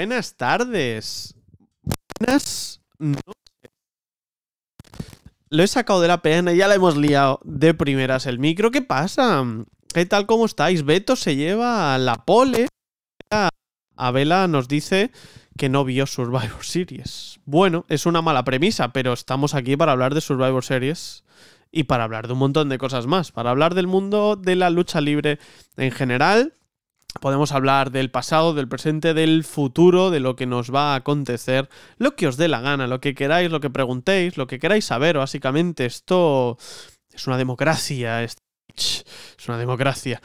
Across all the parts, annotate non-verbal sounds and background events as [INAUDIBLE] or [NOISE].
Buenas tardes. Buenas noches. Lo he sacado de la y ya la hemos liado de primeras el micro. ¿Qué pasa? ¿Qué tal? ¿Cómo estáis? Beto se lleva a la pole. Abela nos dice que no vio Survivor Series. Bueno, es una mala premisa, pero estamos aquí para hablar de Survivor Series y para hablar de un montón de cosas más. Para hablar del mundo de la lucha libre en general Podemos hablar del pasado, del presente, del futuro, de lo que nos va a acontecer, lo que os dé la gana, lo que queráis, lo que preguntéis, lo que queráis saber. Básicamente, esto es una democracia. Es, una democracia.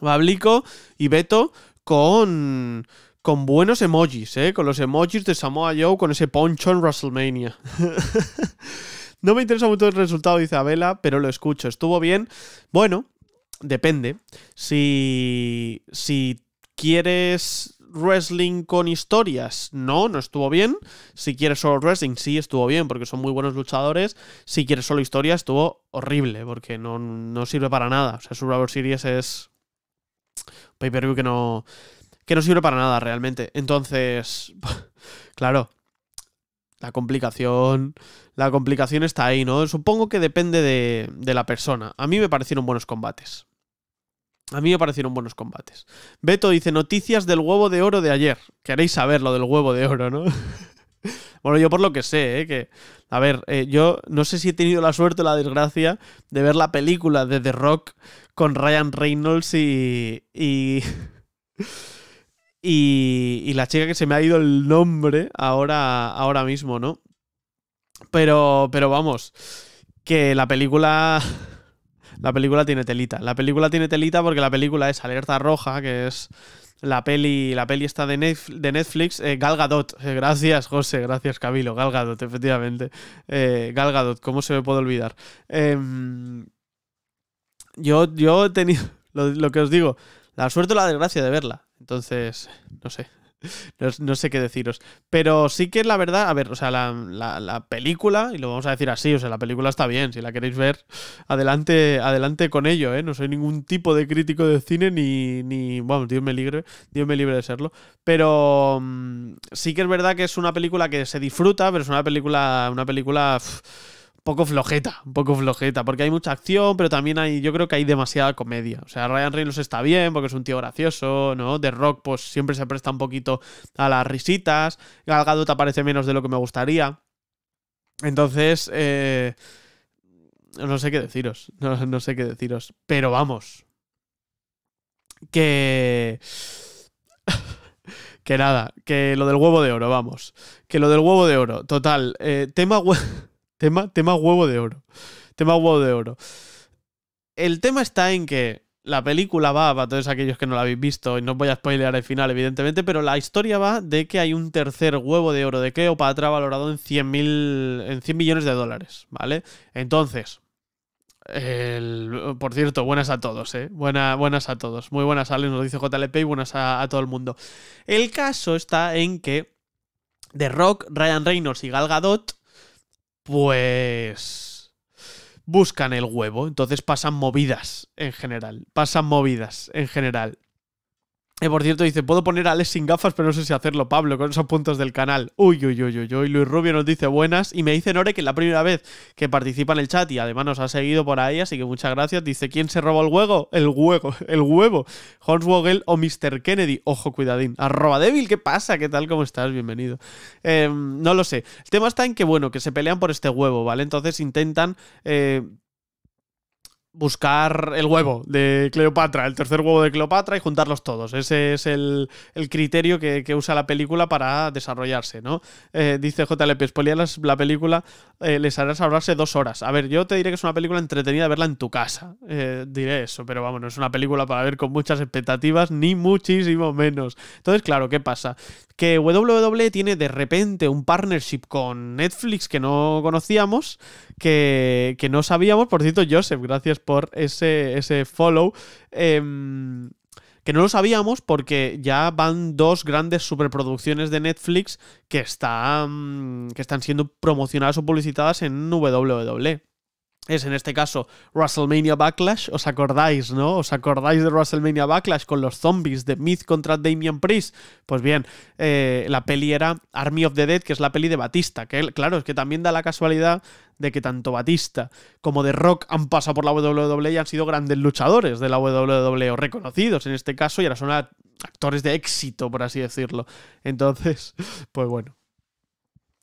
Bablico [LAUGHS] y Beto con, con buenos emojis, ¿eh? con los emojis de Samoa Joe con ese poncho en WrestleMania. [LAUGHS] no me interesa mucho el resultado, dice Abela, pero lo escucho. Estuvo bien. Bueno, depende. Si, si quieres wrestling con historias, no, no estuvo bien. Si quieres solo wrestling, sí estuvo bien, porque son muy buenos luchadores. Si quieres solo historia, estuvo horrible, porque no, sirve para nada. O sea, Survivor Series es pay-per-view que no, que no sirve para nada realmente. Entonces, [LAUGHS] claro, la complicación, la complicación está ahí, ¿no? Supongo que depende de, de, la persona. A mí me parecieron buenos combates. A mí me parecieron buenos combates. Beto dice noticias del huevo de oro de ayer. Queréis saber lo del huevo de oro, ¿no? [LAUGHS] bueno, yo por lo que sé, ¿eh? que a ver, eh, yo no sé si he tenido la suerte o la desgracia de ver la película de The Rock con Ryan Reynolds y [LAUGHS] Y, la chica que se me ha ido el nombre ahora, ahora mismo, ¿no? Pero, pero vamos, que la película... [LAUGHS] La película tiene telita. La película tiene telita porque la película es Alerta Roja, que es la peli, la peli está de, Netflix, eh, Galgadot. Eh, gracias, José, gracias, Camilo. Gal efectivamente. Eh, Gal ¿cómo se me puede olvidar? Em, yo, yo he tenido, [LAUGHS] lo, que os digo, la suerte o la desgracia de verla. Entonces, no sé. [LAUGHS] No, sé qué deciros. Pero sí que es la verdad, a ver, o sea, la, película, y lo vamos a decir así, o sea, la película está bien, si la queréis ver, adelante, adelante con ello, ¿eh? No soy ningún tipo de crítico de cine, ni, ni bueno, Dios me libre, libre de serlo. Pero mm, sí que es verdad que es una película que se disfruta, pero es una película, una película poco flojeta, un poco flojeta, porque hay mucha acción, pero también hay, yo creo que hay demasiada comedia. O sea, Ryan Reynolds está bien porque es un tío gracioso, ¿no? The Rock, pues siempre se presta un poquito a las risitas. Gal Gadot aparece menos de lo que me gustaría. Entonces, eh, no sé qué deciros, [LAUGHS] no, sé qué deciros, pero vamos. Que... [LAUGHS] que nada, que lo del huevo de oro, vamos. Que lo del huevo de oro, total. Eh, tema, [LAUGHS] Tema, huevo de oro. Tema huevo de oro. El tema está en que la película va, para todos aquellos que no la habéis visto, y no voy a spoilear el final, evidentemente, pero la historia va de que hay un tercer huevo de oro de Cleopatra valorado en 100, mil, en 100 millones de dólares, ¿vale? Entonces, el, por cierto, buenas a todos, ¿eh? buenas a todos. Muy buenas, Alex, nos dice JLP, y buenas a, todo el mundo El caso está en que The Rock, Ryan Reynolds y Gal Gadot pues buscan el huevo, entonces pasan movidas en general, pasan movidas en general. Eh, por cierto, dice, puedo poner a Alex sin gafas, pero no sé si hacerlo, Pablo, con esos puntos del canal. Uy, uy, uy, uy, uy. Luis Rubio nos dice buenas. Y me dice Nore que es la primera vez que participa en el chat y además nos ha seguido por ahí, así que muchas gracias. Dice, ¿quién se robó el huevo? El huevo, [LAUGHS] el huevo. Hans Wogel o Mr. Kennedy. Ojo, cuidadín. Arroba débil, ¿qué pasa? ¿Qué tal? ¿Cómo estás? Bienvenido. Em, no lo sé. El tema está en que, bueno, que se pelean por este huevo, ¿vale? Entonces intentan... Eh, buscar el huevo de Cleopatra, el tercer huevo de Cleopatra y juntarlos todos. Ese es el, criterio que, usa la película para desarrollarse, ¿no? Eh, dice JLP, espoliar la película eh, les harás ahorrarse dos horas. A ver, yo te diré que es una película entretenida verla en tu casa. Eh, diré eso, pero vamos, no es una película para ver con muchas expectativas, ni muchísimo menos. Entonces, claro, ¿qué pasa? Que WWE tiene de repente un partnership con Netflix que no conocíamos, que, que no sabíamos. Por cierto, Joseph, gracias por ese, ese follow. Em, que no lo sabíamos porque ya van dos grandes superproducciones de Netflix que están, que están siendo promocionadas o publicitadas en WWE. Es en este caso WrestleMania Backlash, ¿os acordáis, no? ¿Os acordáis de WrestleMania Backlash con los zombies de Myth contra Damian Priest? Pues bien, eh, la peli era Army of the Dead, que es la peli de Batista, que claro, es que también da la casualidad de que tanto Batista como The Rock han pasado por la WWE y han sido grandes luchadores de la WWE, o reconocidos en este caso, y ahora son actores de éxito, por así decirlo. Entonces, [LAUGHS] pues bueno.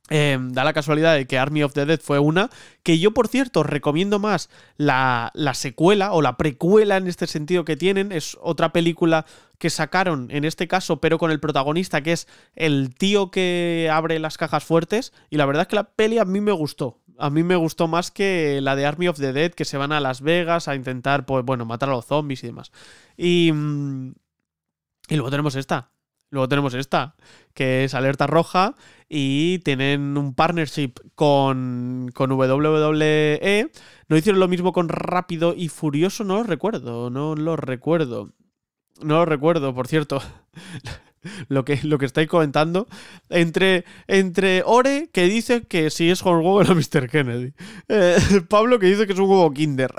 Em, da la casualidad de que Army of the Dead fue una que yo, por cierto, recomiendo más la, la, secuela o la precuela en este sentido que tienen. Es otra película que sacaron en este caso, pero con el protagonista que es el tío que abre las cajas fuertes. Y la verdad es que la peli a mí me gustó a mí me gustó más que la de Army of the Dead, que se van a Las Vegas a intentar, pues bueno, matar a los zombies y demás. Y, mm, y luego tenemos esta. Luego tenemos esta, que es Alerta Roja y tienen un partnership con, con WWE. No hicieron lo mismo con Rápido y Furioso, no lo recuerdo, no lo recuerdo. No lo recuerdo, por cierto. [LAUGHS] lo que, lo que estáis comentando, entre, entre Ore, que dice que si es con huevo era Mr. Kennedy, eh, [LAUGHS] Pablo, que dice que es un huevo Kinder,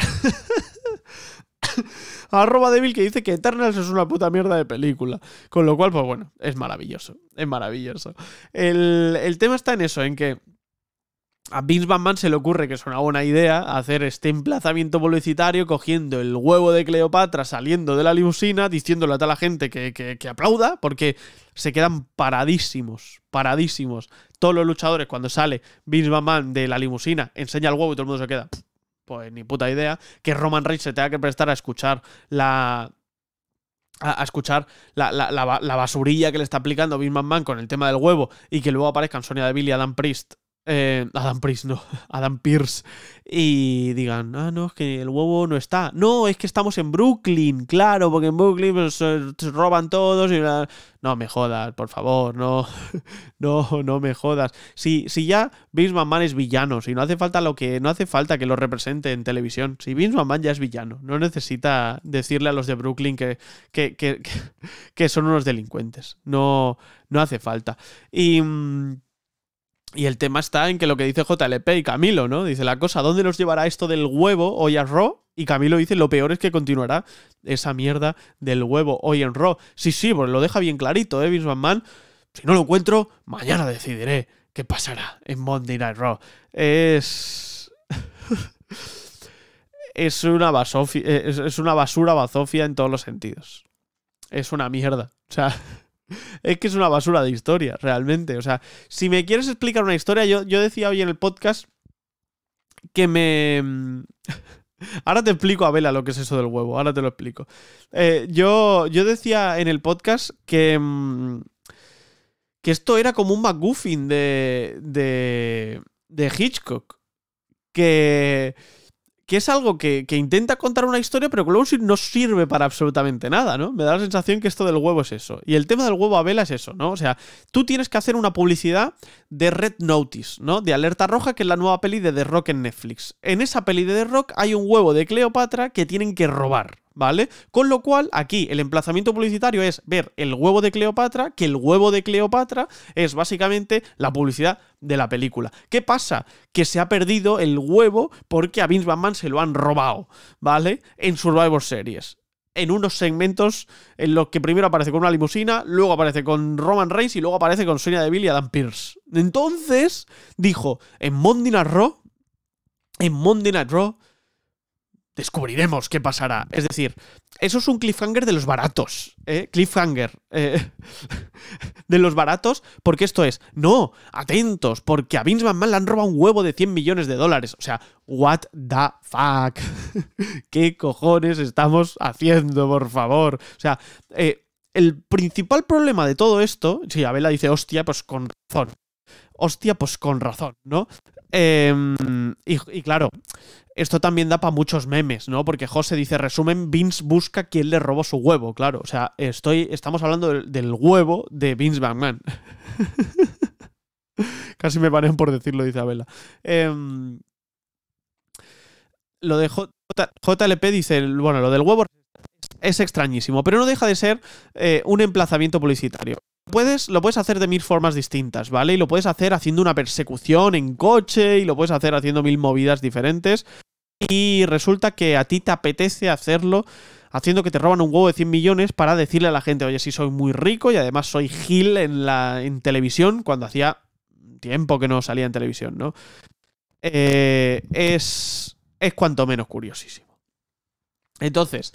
[LAUGHS] arroba débil, que dice que Eternals es una puta mierda de película, con lo cual, pues bueno, es maravilloso, es maravilloso. El, el tema está en eso, en que a Vince se le ocurre que es una buena idea hacer este emplazamiento publicitario cogiendo el huevo de Cleopatra saliendo de la limusina, diciéndole a toda la gente que, aplauda, porque se quedan paradísimos, paradísimos. Todos los luchadores, cuando sale Vince McMahon de la limusina, enseña el huevo y todo el mundo se queda. Pues ni puta idea que Roman Reigns se tenga que prestar a escuchar la, a, escuchar la, basurilla que le está aplicando Vince con el tema del huevo y que luego aparezcan Sonia Deville y Adam Priest eh, Adam no, [LAUGHS] Adam Pierce, y digan, ah, no, es que el huevo no está. No, es que estamos en Brooklyn, claro, porque en Brooklyn pues, se roban todos y... No me jodas, por favor, no, [LAUGHS] no, no me jodas. Si, ya Vince McMahon es villano, si no hace falta lo que, no hace falta que lo represente en televisión, si Vince McMahon ya es villano, no necesita decirle a los de Brooklyn que, que, [LAUGHS] son unos delincuentes, no, no hace falta. Y... Mm, y el tema está en que lo que dice JLP y Camilo, ¿no? Dice la cosa, ¿dónde nos llevará esto del huevo hoy a Raw? Y Camilo dice, lo peor es que continuará esa mierda del huevo hoy en Raw. Sí, sí, pues lo deja bien clarito, ¿eh? Vince McMahon, si no lo encuentro, mañana decidiré qué pasará en Monday Night Raw. Es... [LAUGHS] es, una basofia, es, una basura bazofia en todos los sentidos. Es una mierda. O sea... [LAUGHS] es que es una basura de historia, realmente. O sea, si me quieres explicar una historia, yo, yo decía hoy en el podcast que me... Mm, [LAUGHS] ahora te explico a Vela lo que es eso del huevo, ahora te lo explico. Eh, yo, yo decía en el podcast que... Mm, que esto era como un MacGuffin de, de, de Hitchcock. Que, que es algo que, intenta contar una historia, pero que luego no sirve para absolutamente nada, ¿no? Me da la sensación que esto del huevo es eso. Y el tema del huevo a vela es eso, ¿no? O sea, tú tienes que hacer una publicidad de Red Notice, ¿no? De Alerta Roja, que es la nueva peli de The Rock en Netflix. En esa peli de The Rock hay un huevo de Cleopatra que tienen que robar. ¿vale? Con lo cual, aquí el emplazamiento publicitario es ver el huevo de Cleopatra, que el huevo de Cleopatra es básicamente la publicidad de la película. ¿Qué pasa? Que se ha perdido el huevo porque a Vince Batman se lo han robado, ¿vale? En Survivor Series en unos segmentos en los que primero aparece con una limusina, luego aparece con Roman Reigns y luego aparece con Sonia Deville y Adam Pierce. Entonces, dijo, en Monday Night Raw, en Monday Night Raw, descubriremos qué pasará. Es decir, eso es un cliffhanger de los baratos. ¿eh? Cliffhanger. Eh, [LAUGHS] de los baratos, porque esto es, no, atentos, porque a Vince McMahon le han robado un huevo de 100 millones de dólares. O sea, what the fuck. [LAUGHS] ¿Qué cojones estamos haciendo, por favor? O sea, eh, el principal problema de todo esto, si Abela dice, hostia, pues con razón, hostia, pues con razón, ¿no? Em, y, claro, esto también da para muchos memes, ¿no? Porque José dice, resumen, Vince busca quien le robó su huevo, claro. O sea, estoy, estamos hablando del, huevo de Vince McMahon. [LAUGHS] Casi me paren por decirlo, dice Abela. Em, lo de JLP dice, bueno, lo del huevo es extrañísimo, pero no deja de ser eh, un emplazamiento publicitario puedes, lo puedes hacer de mil formas distintas, ¿vale? Y lo puedes hacer haciendo una persecución en coche y lo puedes hacer haciendo mil movidas diferentes. Y resulta que a ti te apetece hacerlo haciendo que te roban un huevo de 100 millones para decirle a la gente, oye, si soy muy rico y además soy Gil en, la, en televisión cuando hacía tiempo que no salía en televisión, ¿no? Eh, es, es cuanto menos curiosísimo. Entonces,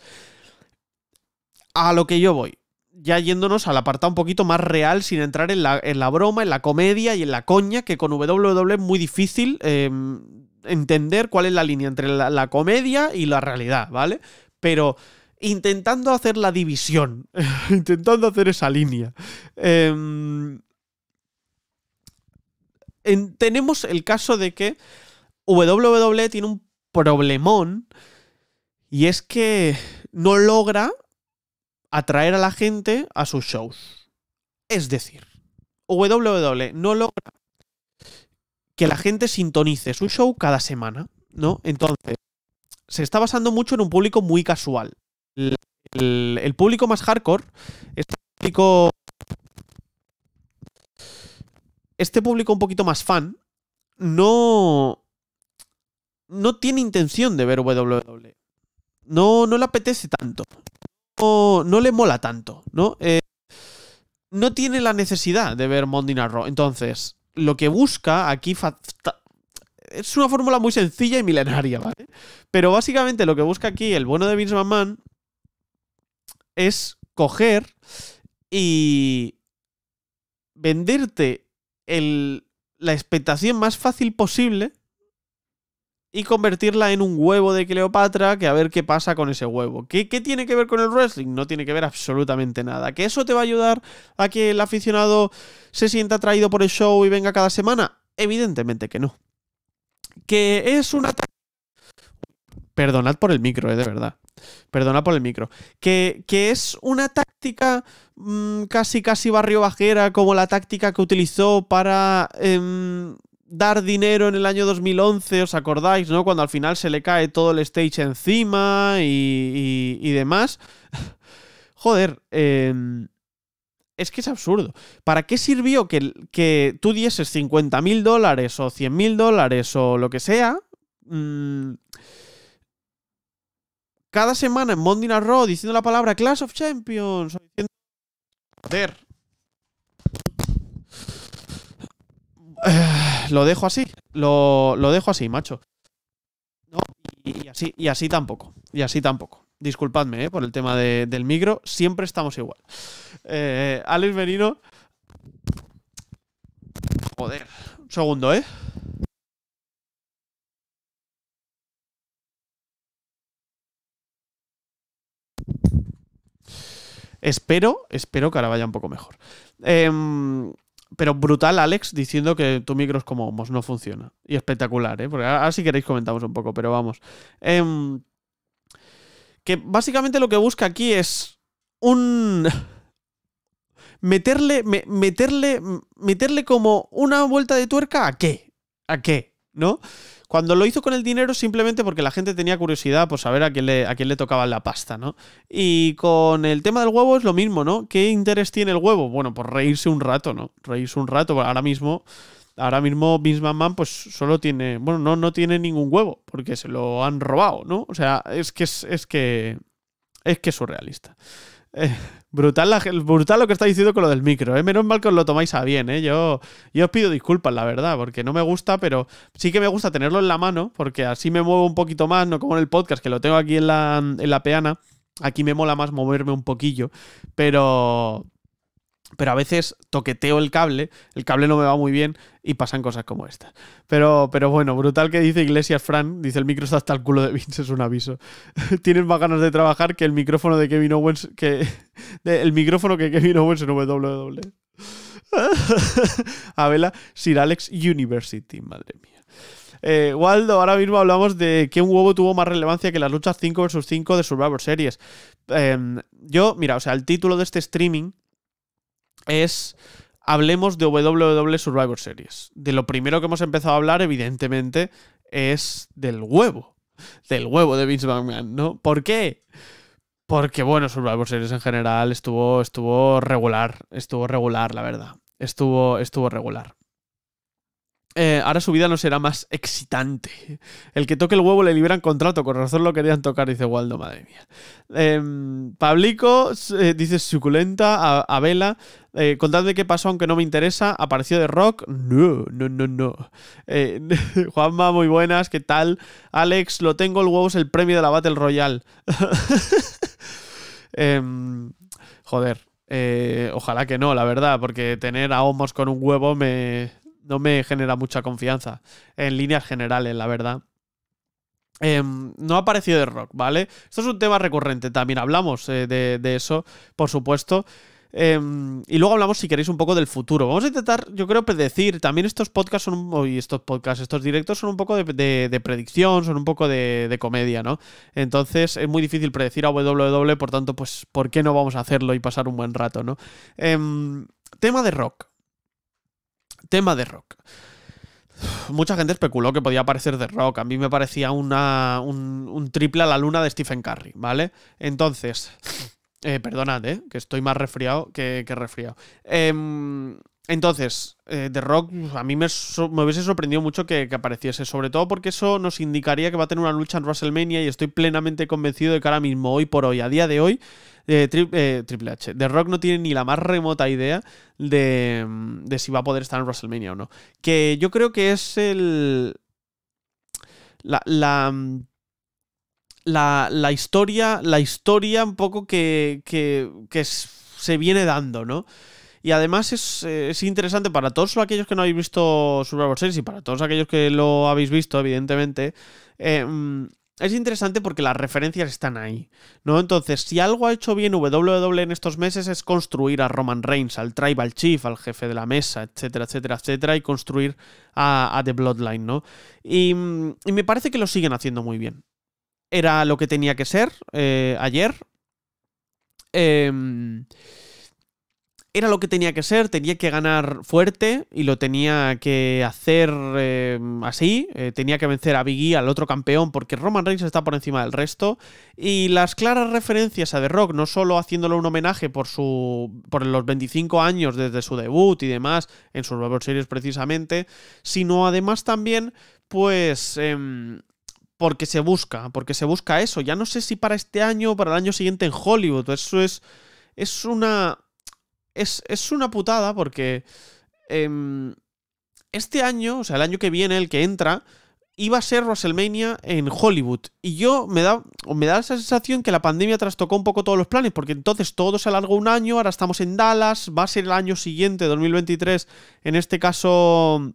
a lo que yo voy ya yéndonos al apartado un poquito más real, sin entrar en la, broma, en la comedia y en la coña, que con WWE es muy difícil em, entender cuál es la línea entre la, comedia y la realidad, ¿vale? Pero intentando hacer la división, [LAUGHS] intentando hacer esa línea. Em, tenemos el caso de que WWE tiene un problemón y es que no logra atraer a la gente a sus shows. Es decir, WWE no logra que la gente sintonice su show cada semana, ¿no? Entonces, se está basando mucho en un público muy casual. El, público más hardcore, este público. Este público un poquito más fan, no. No tiene intención de ver WWE. No, no le apetece tanto no, le mola tanto, ¿no? Eh, no tiene la necesidad de ver Monday Entonces, lo que busca aquí es una fórmula muy sencilla y milenaria, ¿vale? Pero básicamente lo que busca aquí el bueno de Vince McMahon es coger y venderte la expectación más fácil posible y convertirla en un huevo de Cleopatra, que a ver qué pasa con ese huevo. ¿Qué, tiene que ver con el wrestling? No tiene que ver absolutamente nada. ¿Que eso te va a ayudar a que el aficionado se sienta atraído por el show y venga cada semana? Evidentemente que no. ¿Que es una... Perdonad por el micro, eh, de verdad. Perdonad por el micro. Que, que es una táctica mm, casi casi barrio bajera, como la táctica que utilizó para em, dar dinero en el año 2011, ¿os acordáis, no? Cuando al final se le cae todo el stage encima y, demás. [LAUGHS] Joder, em, es que es absurdo. ¿Para qué sirvió que, que tú dieses 50.000 dólares o 100.000 dólares o lo que sea? Mm, cada semana en Monday Night Raw diciendo la palabra Clash of Champions. Joder, [SIGHS] lo dejo así. Lo, dejo así, macho. y, así, y así tampoco. Y así tampoco. Disculpadme eh, por el tema del micro. Siempre estamos igual. Eh, Alex Merino. Joder. Un segundo, ¿eh? Espero, espero que ahora vaya un poco mejor. Eh, pero brutal, Alex, diciendo que tu micro es como Homos, no funciona. Y espectacular, ¿eh? Porque ahora, si queréis comentamos un poco, pero vamos. Em, que básicamente lo que busca aquí es un... [LAUGHS] meterle, meterle, meterle como una vuelta de tuerca a qué, a qué, ¿no? Cuando lo hizo con el dinero, simplemente porque la gente tenía curiosidad por saber a quién le, a quién le tocaba la pasta, ¿no? Y con el tema del huevo es lo mismo, ¿no? ¿Qué interés tiene el huevo? Bueno, por reírse un rato, ¿no? Reírse un rato. Ahora mismo ahora mismo Vince Man pues solo tiene, bueno, no, tiene ningún huevo porque se lo han robado, ¿no? O sea, es que es, es que es que es surrealista. Eh, brutal, brutal lo que está diciendo con lo del micro. Eh. Menos mal que os lo tomáis a bien. ¿eh? Yo, yo os pido disculpas, la verdad, porque no me gusta, pero sí que me gusta tenerlo en la mano, porque así me muevo un poquito más, no como en el podcast, que lo tengo aquí en la, en la peana. Aquí me mola más moverme un poquillo, pero pero a veces toqueteo el cable, el cable no me va muy bien y pasan cosas como estas. Pero, pero bueno, brutal que dice Iglesias Fran, dice el micro está hasta el culo de Vince, es un aviso. [LAUGHS] Tienes más ganas de trabajar que el micrófono de Kevin Owens, que [LAUGHS] el micrófono que Kevin Owens en WWE. [LAUGHS] Abela, Sir Alex University, madre mía. Eh, Waldo, ahora mismo hablamos de qué un huevo tuvo más relevancia que las luchas 5 vs 5 de Survivor Series. Em, yo, mira, o sea, el título de este streaming es hablemos de WWE Survivor Series. De lo primero que hemos empezado a hablar, evidentemente, es del huevo. Del huevo de Vince McMahon, ¿no? ¿Por qué? Porque, bueno, Survivor Series en general estuvo, estuvo regular. Estuvo regular, la verdad. Estuvo, estuvo regular. Eh, ahora su vida no será más excitante. El que toque el huevo le liberan contrato, con razón lo querían tocar, dice Waldo, madre mía. Em, Pablico eh, dice suculenta, a, vela. Eh, contadme qué pasó, aunque no me interesa. Apareció de rock. No, no, no, no. [LAUGHS] Juanma, muy buenas, ¿qué tal? Alex, lo tengo, el huevo es el premio de la Battle Royale. [LAUGHS] Em, joder. ojalá que no, la verdad, porque tener a homos con un huevo me, no me genera mucha confianza en líneas generales, la verdad. Em, no ha aparecido de rock, ¿vale? Esto es un tema recurrente, también hablamos eh, de, eso, por supuesto. Em, y luego hablamos, si queréis, un poco del futuro. Vamos a intentar, yo creo, predecir. También estos podcasts son, y estos podcasts, estos directos son un poco de, predicción, son un poco de, comedia, ¿no? Entonces es muy difícil predecir a WW, por tanto, pues, ¿por qué no vamos a hacerlo y pasar un buen rato, ¿no? Em, tema de rock. Tema de rock. Mucha gente especuló que podía aparecer de rock. A mí me parecía una, un, triple a la luna de Stephen Curry, ¿vale? Entonces, eh, perdonad, ¿eh? que estoy más resfriado que, que resfriado. Em, entonces, The eh, Rock pues, a mí me, hubiese sorprendido mucho que, que, apareciese, sobre todo porque eso nos indicaría que va a tener una lucha en WrestleMania y estoy plenamente convencido de que ahora mismo, hoy por hoy, a día de hoy, eh, eh, Triple H. The Rock no tiene ni la más remota idea de, mm, de si va a poder estar en WrestleMania o no. Que yo creo que es el. La, la, mm, la, historia. La historia un poco que, que, que se viene dando, ¿no? Y además eh, es, interesante para todos aquellos que no habéis visto Survivor Series y para todos aquellos que lo habéis visto, evidentemente, eh, mm, es interesante porque las referencias están ahí, ¿no? Entonces, si algo ha hecho bien WWE en estos meses es construir a Roman Reigns, al Tribal Chief, al jefe de la mesa, etcétera, etcétera, etcétera, y construir a, The Bloodline, ¿no? Y, me parece que lo siguen haciendo muy bien. Era lo que tenía que ser eh, ayer. Eh, era lo que tenía que ser, tenía que ganar fuerte y lo tenía que hacer eh, así, eh, tenía que vencer a Big e, al otro campeón, porque Roman Reigns está por encima del resto. Y las claras referencias a The Rock, no solo haciéndole un homenaje por, su, por los 25 años desde su debut y demás, en sus nuevos Series precisamente, sino además también, pues... Em, porque se busca, porque se busca eso. Ya no sé si para este año o para el año siguiente en Hollywood. Eso es, es una, es, una putada porque em, este año, o sea, el año que viene, el que entra, iba a ser WrestleMania en Hollywood. Y yo me da, me da esa sensación que la pandemia trastocó un poco todos los planes, porque entonces todo se alargó un año, ahora estamos en Dallas, va a ser el año siguiente, 2023, en este caso...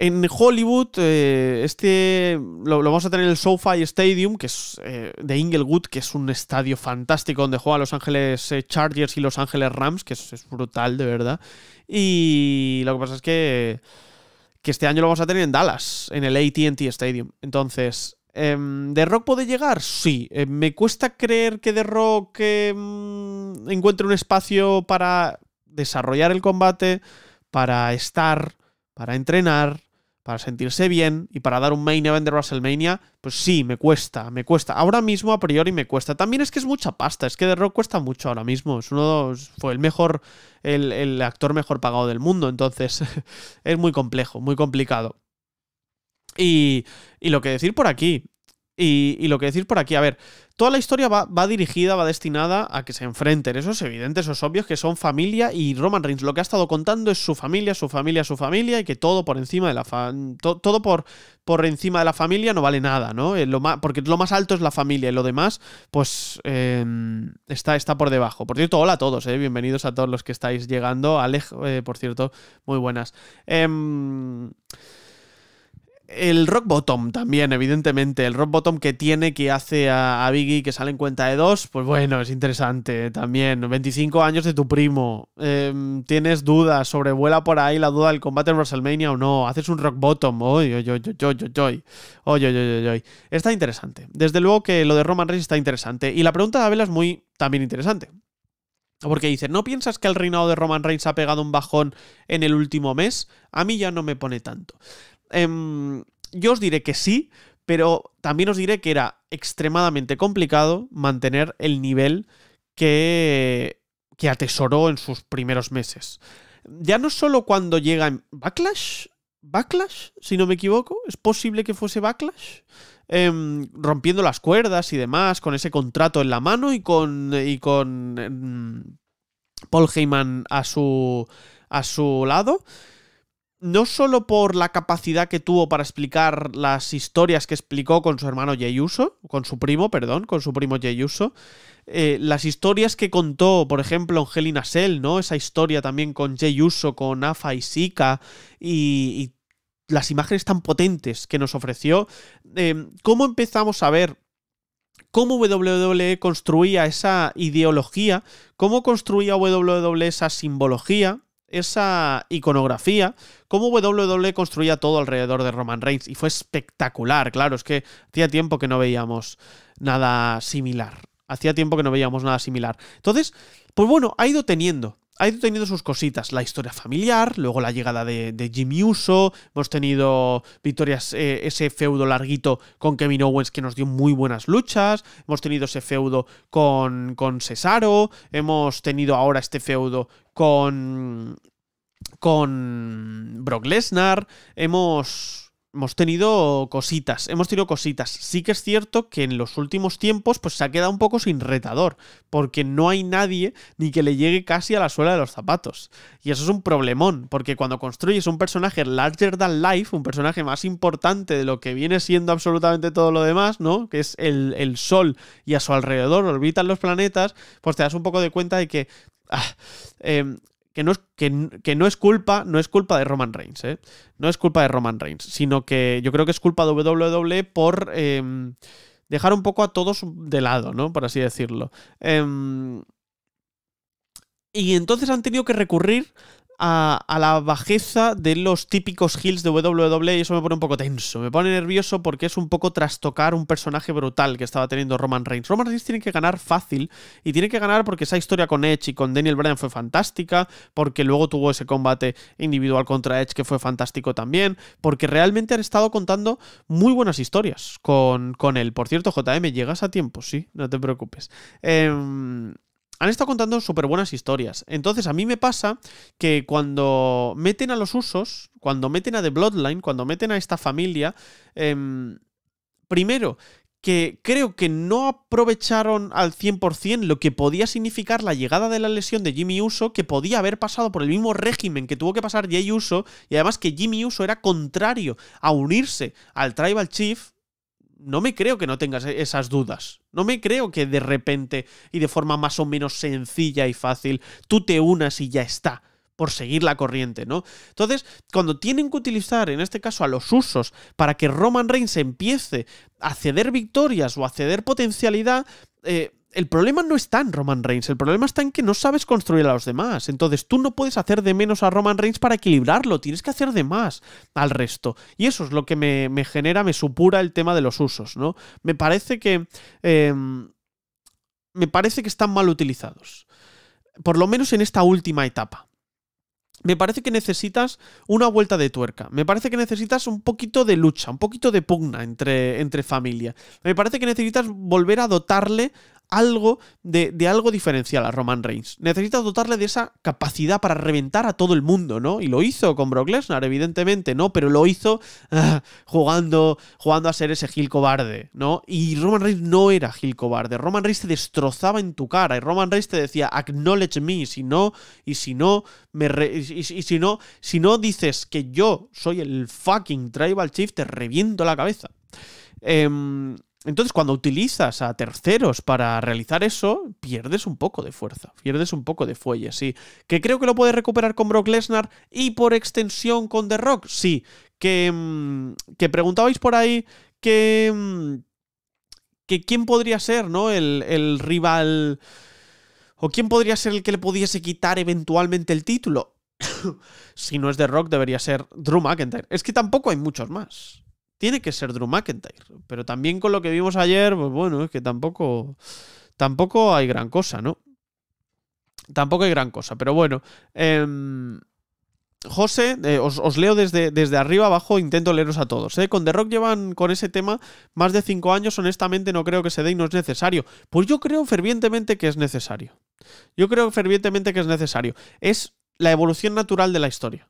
En Hollywood, eh, este lo, vamos a tener en el SoFi Stadium, que es eh, de Inglewood, que es un estadio fantástico donde juegan Los Ángeles eh, Chargers y Los Ángeles Rams, que es, brutal, de verdad. Y lo que pasa es que, que este año lo vamos a tener en Dallas, en el ATT Stadium. Entonces, em, ¿De Rock puede llegar? Sí. me cuesta creer que The Rock em, encuentre un espacio para desarrollar el combate, para estar, para entrenar, para sentirse bien y para dar un main event de WrestleMania, pues sí, me cuesta, me cuesta. Ahora mismo a priori me cuesta. También es que es mucha pasta, es que The Rock cuesta mucho ahora mismo. Es uno, fue el mejor, el, el actor mejor pagado del mundo, entonces [LAUGHS] es muy complejo, muy complicado. Y, y, lo que decir por aquí, y, y lo que decir por aquí, a ver, Toda la historia va, dirigida, va destinada a que se enfrenten. Eso es evidente, eso es obvio, que son familia y Roman Reigns lo que ha estado contando es su familia, su familia, su familia y que todo por encima de la todo por, por encima de la familia no vale nada, ¿no? Eh, porque lo más alto es la familia y lo demás, pues em, está, está por debajo. Por cierto, hola a todos, eh, bienvenidos a todos los que estáis llegando. Alej, eh, por cierto, muy buenas. Em, el rock bottom también, evidentemente. El rock bottom que tiene, que hace a, Biggie que sale en cuenta de dos, pues bueno, es interesante también. 25 años de tu primo. Em, tienes dudas, sobre... Vuela por ahí la duda del combate en WrestleMania o no. Haces un rock bottom. Oy, oy, oy, oy, oy, Está interesante. Desde luego que lo de Roman Reigns está interesante. Y la pregunta de Abel es muy también interesante. Porque dice, ¿no piensas que el reinado de Roman Reigns ha pegado un bajón en el último mes? A mí ya no me pone tanto. Em, yo os diré que sí, pero también os diré que era extremadamente complicado mantener el nivel que, atesoró en sus primeros meses. Ya no solo cuando llega en Backlash, Backlash, si no me equivoco, es posible que fuese Backlash, em, rompiendo las cuerdas y demás, con ese contrato en la mano y con, y con em, Paul Heyman a su, a su lado no solo por la capacidad que tuvo para explicar las historias que explicó con su hermano Yeyuso, con su primo, perdón, con su primo Yeyuso, eh, las historias que contó, por ejemplo, Angelina Sell, ¿no? Esa historia también con Yeyuso, con Afa y Sika y, las imágenes tan potentes que nos ofreció. Eh, ¿Cómo empezamos a ver cómo WWE construía esa ideología, cómo construía WWE esa simbología, esa iconografía, cómo WWE construía todo alrededor de Roman Reigns. Y fue espectacular, claro, es que hacía tiempo que no veíamos nada similar. Hacía tiempo que no veíamos nada similar. Entonces, pues bueno, ha ido teniendo ha tenido sus cositas. La historia familiar, luego la llegada de, Jimmy Uso, hemos tenido victorias, eh, ese feudo larguito con Kevin Owens que nos dio muy buenas luchas, hemos tenido ese feudo con, con Cesaro, hemos tenido ahora este feudo con, con Brock Lesnar, hemos hemos tenido cositas, hemos tenido cositas. Sí que es cierto que en los últimos tiempos pues se ha quedado un poco sin retador, porque no hay nadie ni que le llegue casi a la suela de los zapatos. Y eso es un problemón, porque cuando construyes un personaje larger than life, un personaje más importante de lo que viene siendo absolutamente todo lo demás, ¿no? Que es el, sol y a su alrededor orbitan los planetas, pues te das un poco de cuenta de que ah, em, que no es, culpa, no es culpa de Roman Reigns, ¿eh? No es culpa de Roman Reigns, sino que yo creo que es culpa de WWE por em, dejar un poco a todos de lado, ¿no? Por así decirlo. Em, y entonces han tenido que recurrir a, la bajeza de los típicos hills de WWE y eso me pone un poco tenso. Me pone nervioso porque es un poco trastocar un personaje brutal que estaba teniendo Roman Reigns. Roman Reigns tiene que ganar fácil y tiene que ganar porque esa historia con Edge y con Daniel Bryan fue fantástica, porque luego tuvo ese combate individual contra Edge que fue fantástico también, porque realmente han estado contando muy buenas historias con, con él. Por cierto, JM, llegas a tiempo, sí, no te preocupes. Em, han estado contando súper buenas historias. Entonces a mí me pasa que cuando meten a los usos, cuando meten a The Bloodline, cuando meten a esta familia, em, primero que creo que no aprovecharon al 100% lo que podía significar la llegada de la lesión de Jimmy Uso, que podía haber pasado por el mismo régimen que tuvo que pasar Jay Uso, y además que Jimmy Uso era contrario a unirse al Tribal Chief, no me creo que no tengas e-, esas dudas. No me creo que de repente y de forma más o menos sencilla y fácil tú te unas y ya está por seguir la corriente, ¿no? Entonces, cuando tienen que utilizar, en este caso, a los usos para que Roman Reigns empiece a ceder victorias o a ceder potencialidad, eh, el problema no está en Roman Reigns, el problema está en que no sabes construir a los demás. Entonces tú no puedes hacer de menos a Roman Reigns para equilibrarlo, tienes que hacer de más al resto. Y eso es lo que me, genera, me supura el tema de los usos, ¿no? Me parece que. Em, me parece que están mal utilizados. Por lo menos en esta última etapa. Me parece que necesitas una vuelta de tuerca. Me parece que necesitas un poquito de lucha, un poquito de pugna entre, entre familia. Me parece que necesitas volver a dotarle algo de, algo diferencial a Roman Reigns. Necesitas dotarle de esa capacidad para reventar a todo el mundo, ¿no? Y lo hizo con Brock Lesnar, evidentemente, ¿no? Pero lo hizo ah, jugando, jugando a ser ese Gil cobarde, ¿no? Y Roman Reigns no era Gil cobarde. Roman Reigns te destrozaba en tu cara y Roman Reigns te decía, acknowledge me, si no, y si no, me y, si no, si no dices que yo soy el fucking tribal chief, te reviento la cabeza. Eh, entonces, cuando utilizas a terceros para realizar eso, pierdes un poco de fuerza, pierdes un poco de fuelle, sí. ¿Que creo que lo puedes recuperar con Brock Lesnar y por extensión con The Rock? Sí. Que, mm, preguntabais por ahí que, mm, que quién podría ser, ¿no? El, el rival... ¿O quién podría ser el que le pudiese quitar eventualmente el título? [COUGHS] si no es The Rock, debería ser Drew McIntyre. Es que tampoco hay muchos más tiene que ser Drew McIntyre. Pero también con lo que vimos ayer, pues bueno, es que tampoco, tampoco hay gran cosa, ¿no? Tampoco hay gran cosa, pero bueno. Em, José, eh, os, leo desde, desde, arriba abajo, intento leeros a todos. ¿eh? Con The Rock llevan con ese tema más de cinco años, honestamente no creo que se dé y no es necesario. Pues yo creo fervientemente que es necesario. Yo creo fervientemente que es necesario. Es la evolución natural de la historia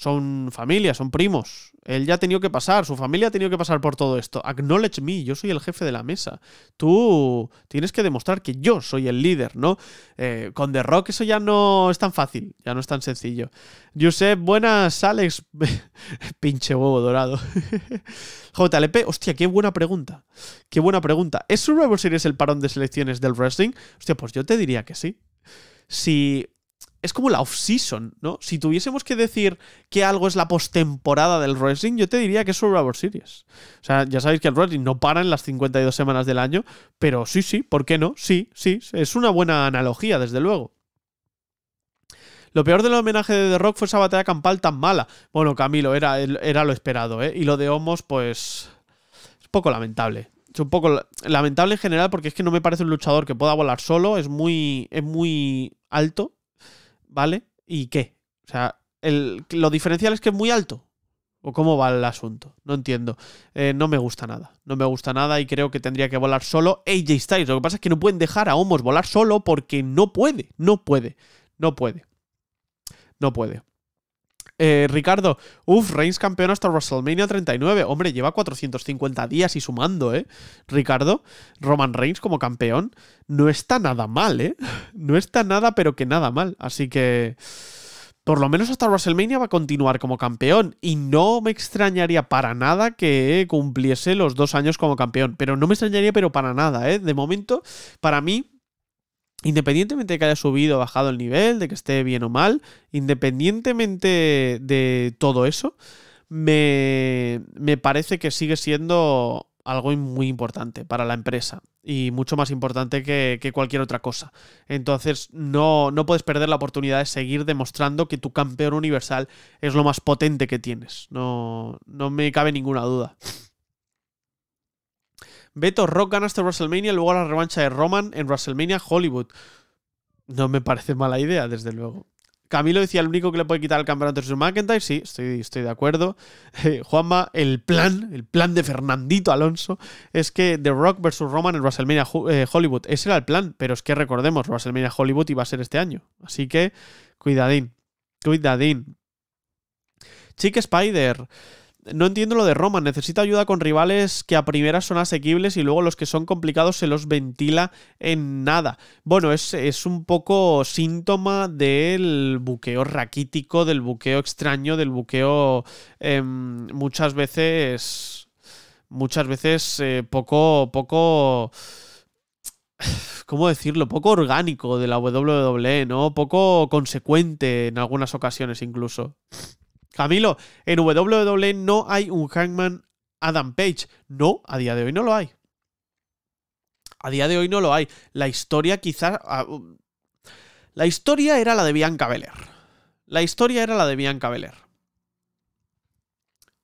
son familia, son primos. Él ya ha tenido que pasar, su familia ha tenido que pasar por todo esto. Acknowledge me, yo soy el jefe de la mesa. Tú tienes que demostrar que yo soy el líder, ¿no? Eh, con The Rock eso ya no es tan fácil, ya no es tan sencillo. Josep, buenas, Alex. [LAUGHS] Pinche huevo dorado. [LAUGHS] JLP, hostia, qué buena pregunta. Qué buena pregunta. ¿Es Survivor Series el parón de selecciones del wrestling? Hostia, pues yo te diría que sí. Si es como la off-season, ¿no? Si tuviésemos que decir que algo es la postemporada del wrestling, yo te diría que es Survivor Series. O sea, ya sabéis que el wrestling no para en las 52 semanas del año, pero sí, sí, ¿por qué no? Sí, sí, es una buena analogía, desde luego. Lo peor del homenaje de The Rock fue esa batalla campal tan mala. Bueno, Camilo, era, era lo esperado, ¿eh? Y lo de Homos, pues. Es poco lamentable. Es un poco lamentable en general porque es que no me parece un luchador que pueda volar solo. Es muy, es muy alto ¿vale? ¿Y qué? O sea, lo diferencial es que es muy alto. ¿O cómo va el asunto? No entiendo. Eh, no me gusta nada. No me gusta nada y creo que tendría que volar solo AJ Styles. Lo que pasa es que no pueden dejar a Homos volar solo porque no puede. No puede. No puede. No puede. Eh, Ricardo, uff, Reigns campeón hasta WrestleMania 39. Hombre, lleva 450 días y sumando, ¿eh? Ricardo, Roman Reigns como campeón no está nada mal, ¿eh? [LAUGHS] No está nada, pero que nada mal. Así que por lo menos hasta WrestleMania va a continuar como campeón. Y no me extrañaría para nada que cumpliese los dos años como campeón. Pero no me extrañaría, pero para nada, ¿eh? De momento, para mí, independientemente de que haya subido o bajado el nivel, de que esté bien o mal, independientemente de todo eso, me, me parece que sigue siendo algo muy importante para la empresa y mucho más importante que, que cualquier otra cosa. Entonces no, no, puedes perder la oportunidad de seguir demostrando que tu campeón universal es lo más potente que tienes. No, no me cabe ninguna duda. Beto, Rock ganaste hasta WrestleMania, luego la revancha de Roman en WrestleMania Hollywood. No me parece mala idea, desde luego. Camilo decía, el único que le puede quitar el campeonato es McIntyre. Sí, estoy, de acuerdo. Eh, Juanma, el plan, el plan de Fernandito Alonso es que The Rock versus Roman en WrestleMania eh, Hollywood. Ese era el plan, pero es que recordemos, WrestleMania Hollywood iba a ser este año. Así que, cuidadín, cuidadín. Chick Spider no entiendo lo de Roma. Necesita ayuda con rivales que a primera son asequibles y luego los que son complicados se los ventila en nada. Bueno, es, es un poco síntoma del buqueo raquítico, del buqueo extraño, del buqueo em, muchas veces. Muchas veces eh, poco. poco. ¿cómo decirlo? Poco orgánico de la WWE, ¿no? Poco consecuente en algunas ocasiones incluso. Camilo, en WWE no hay un Hangman Adam Page. No, a día de hoy no lo hay. A día de hoy no lo hay. La historia quizás... Ah, la historia era la de Bianca Belair. La historia era la de Bianca Belair.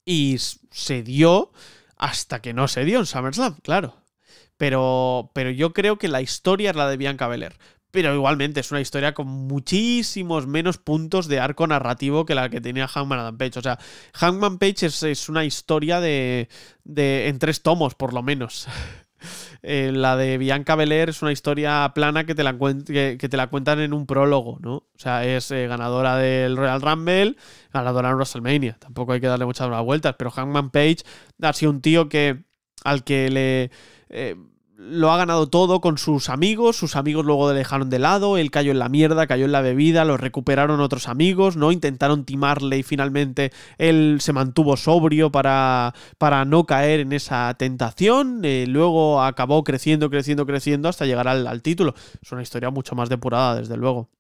Y se dio hasta que no se dio en SummerSlam, claro. Pero, pero yo creo que la historia es la de Bianca Belair pero igualmente es una historia con muchísimos menos puntos de arco narrativo que la que tenía Hangman Adam Page. O sea, Hangman Page es, una historia de, en tres tomos, por lo menos. [LAUGHS] Eh, la de Bianca Belair es una historia plana que te la, que, te la cuentan en un prólogo, ¿no? O sea, es eh, ganadora del Royal Rumble, ganadora en WrestleMania. Tampoco hay que darle muchas vueltas, pero Hangman Page ha sido un tío que al que le... Eh, lo ha ganado todo con sus amigos, sus amigos luego le dejaron de lado, él cayó en la mierda, cayó en la bebida, lo recuperaron otros amigos, ¿no? Intentaron timarle y finalmente él se mantuvo sobrio para, para no caer en esa tentación, eh, luego acabó creciendo, creciendo, creciendo hasta llegar al título. Es una historia mucho más depurada, desde luego.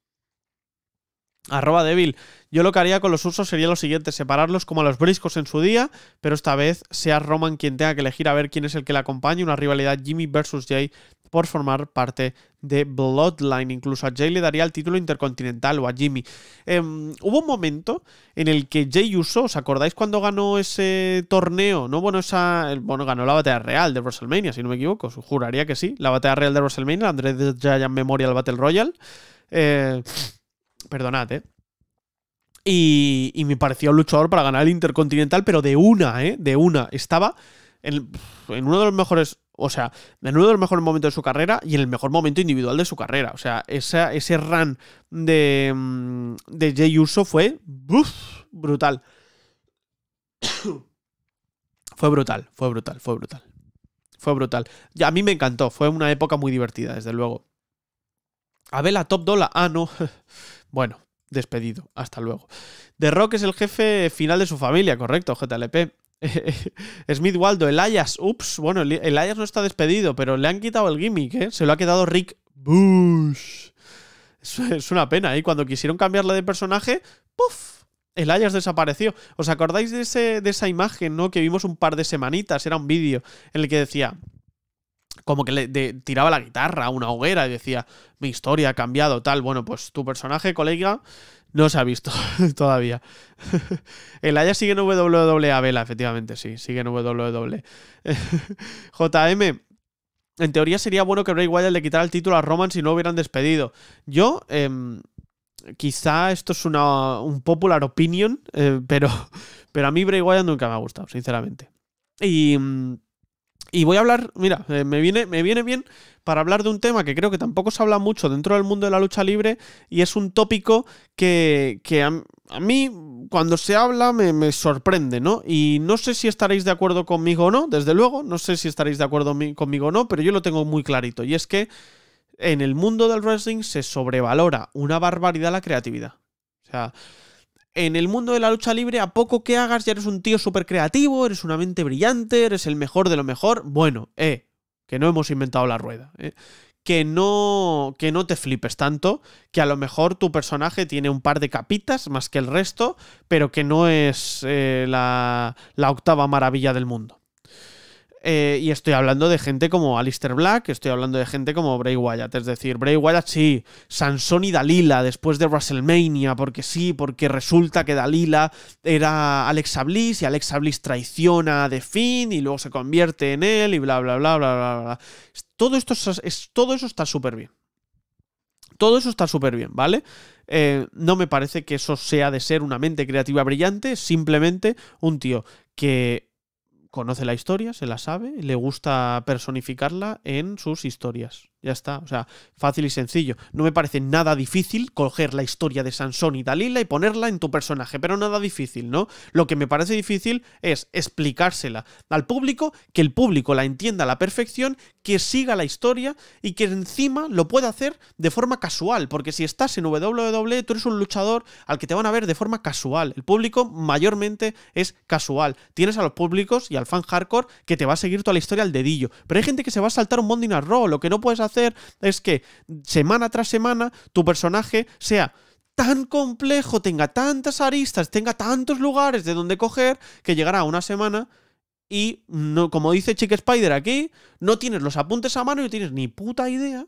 Arroba débil. Yo lo que haría con los usos sería lo siguiente, separarlos como a los briscos en su día, pero esta vez sea Roman quien tenga que elegir a ver quién es el que le acompañe, una rivalidad Jimmy versus Jay por formar parte de Bloodline. Incluso a Jay le daría el título intercontinental o a Jimmy. Em, hubo un momento en el que Jay usó, ¿os acordáis cuando ganó ese torneo? No, bueno, esa, bueno, ganó la batalla real de WrestleMania, si no me equivoco, juraría que sí, la batalla real de WrestleMania, Andrés Giant Memorial Battle Royal Eh, Perdonad, ¿eh? Y, me parecía un luchador para ganar el Intercontinental, pero de una, ¿eh? De una. Estaba en, uno de los mejores o sea, en uno de los mejores momentos de su carrera y en el mejor momento individual de su carrera. O sea, ese run de, mm, de Jay Uso [COUGHS] fue brutal. fue brutal, fue brutal, fue brutal. Fue brutal. a mí me encantó, fue una época muy divertida, desde luego. A la Top Dollar. Ah, no. [LAUGHS] Bueno, despedido, hasta luego. The Rock es el jefe final de su familia, correcto, GTLP. [LAUGHS] Smith Waldo, Ayas, ups, bueno, el Ayas no está despedido, pero le han quitado el gimmick, ¿eh? se lo ha quedado Rick Bush. Es una pena, y ¿eh? cuando quisieron cambiarle de personaje, ¡puf! Ayas desapareció. ¿Os acordáis de, de esa imagen, no? Que vimos un par de semanitas, era un vídeo en el que decía, como que le tiraba la guitarra a una hoguera y decía, mi historia ha cambiado, tal. Bueno, pues tu personaje, colega, no se ha visto [LAUGHS] todavía. [LAUGHS] el Aya sigue en WWE Vela, efectivamente, sí, sigue en WWE. [LAUGHS] JM, en teoría sería bueno que Bray Wyatt le quitara el título a Roman si no lo hubieran despedido. Yo, em, quizá esto es una, un popular opinion, eh, pero, pero a mí Bray Wyatt nunca me ha gustado, sinceramente. Y... Mm, y voy a hablar, mira, eh, me, viene, me viene bien para hablar de un tema que creo que tampoco se habla mucho dentro del mundo de la lucha libre y es un tópico que, a, mí cuando se habla me, me, sorprende, ¿no? Y no sé si estaréis de acuerdo conmigo o no, desde luego, no sé si estaréis de acuerdo conmigo o no, pero yo lo tengo muy clarito y es que en el mundo del wrestling se sobrevalora una barbaridad la creatividad. O sea, en el mundo de la lucha libre, a poco que hagas, ya eres un tío súper creativo, eres una mente brillante, eres el mejor de lo mejor. Bueno, eh, que no hemos inventado la rueda. Eh. Que, no, que no te flipes tanto, que a lo mejor tu personaje tiene un par de capitas más que el resto, pero que no es eh, la, la octava maravilla del mundo. Eh, y estoy hablando de gente como Alistair Black, estoy hablando de gente como Bray Wyatt. Es decir, Bray Wyatt sí, Sansón y Dalila después de WrestleMania, porque sí, porque resulta que Dalila era Alexa Bliss y Alexa Bliss traiciona a The y luego se convierte en él y bla, bla, bla, bla, bla, bla. Todo, esto es, todo eso está súper bien. Todo eso está súper bien, ¿vale? Eh, no me parece que eso sea de ser una mente creativa brillante, simplemente un tío que conoce la historia, se la sabe, le gusta personificarla en sus historias. Ya está, o sea, fácil y sencillo. No me parece nada difícil coger la historia de Sansón y Dalila y ponerla en tu personaje, pero nada difícil, ¿no? Lo que me parece difícil es explicársela al público, que el público la entienda a la perfección, que siga la historia y que encima lo pueda hacer de forma casual, porque si estás en WWE, tú eres un luchador al que te van a ver de forma casual. El público mayormente es casual. Tienes a los públicos y al fan hardcore que te va a seguir toda la historia al dedillo, pero hay gente que se va a saltar un Monday Night Raw, lo que no puedes hacer es que semana tras semana tu personaje sea tan complejo, tenga tantas aristas, tenga tantos lugares de donde coger, que llegará una semana y, no, como dice Chick Spider aquí, no tienes los apuntes a mano y no tienes ni puta idea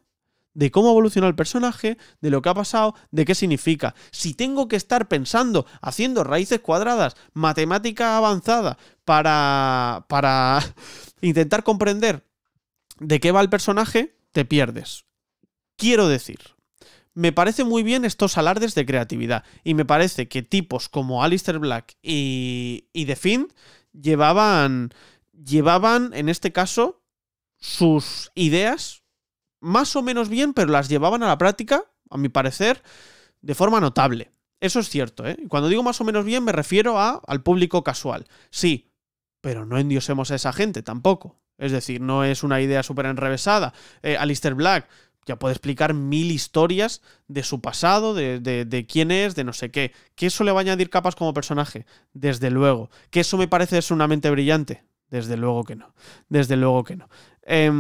de cómo evoluciona el personaje, de lo que ha pasado, de qué significa. Si tengo que estar pensando, haciendo raíces cuadradas, matemática avanzada, para, para [LAUGHS] intentar comprender de qué va el personaje, te pierdes. Quiero decir, me parece muy bien estos alardes de creatividad y me parece que tipos como Alistair Black y, y The llevaban, llevaban, en este caso, sus ideas más o menos bien, pero las llevaban a la práctica, a mi parecer, de forma notable. Eso es cierto, ¿eh? Cuando digo más o menos bien me refiero al público casual. Sí, pero no endiosemos a esa gente tampoco. Es decir, no es una idea súper enrevesada. Eh, Alistair Black ya puede explicar mil historias de su pasado, de, de, quién es, de no sé qué. Que eso le va a añadir capas como personaje, desde luego. Que eso me parece es una mente brillante, desde luego que no. Desde luego que no. Eh,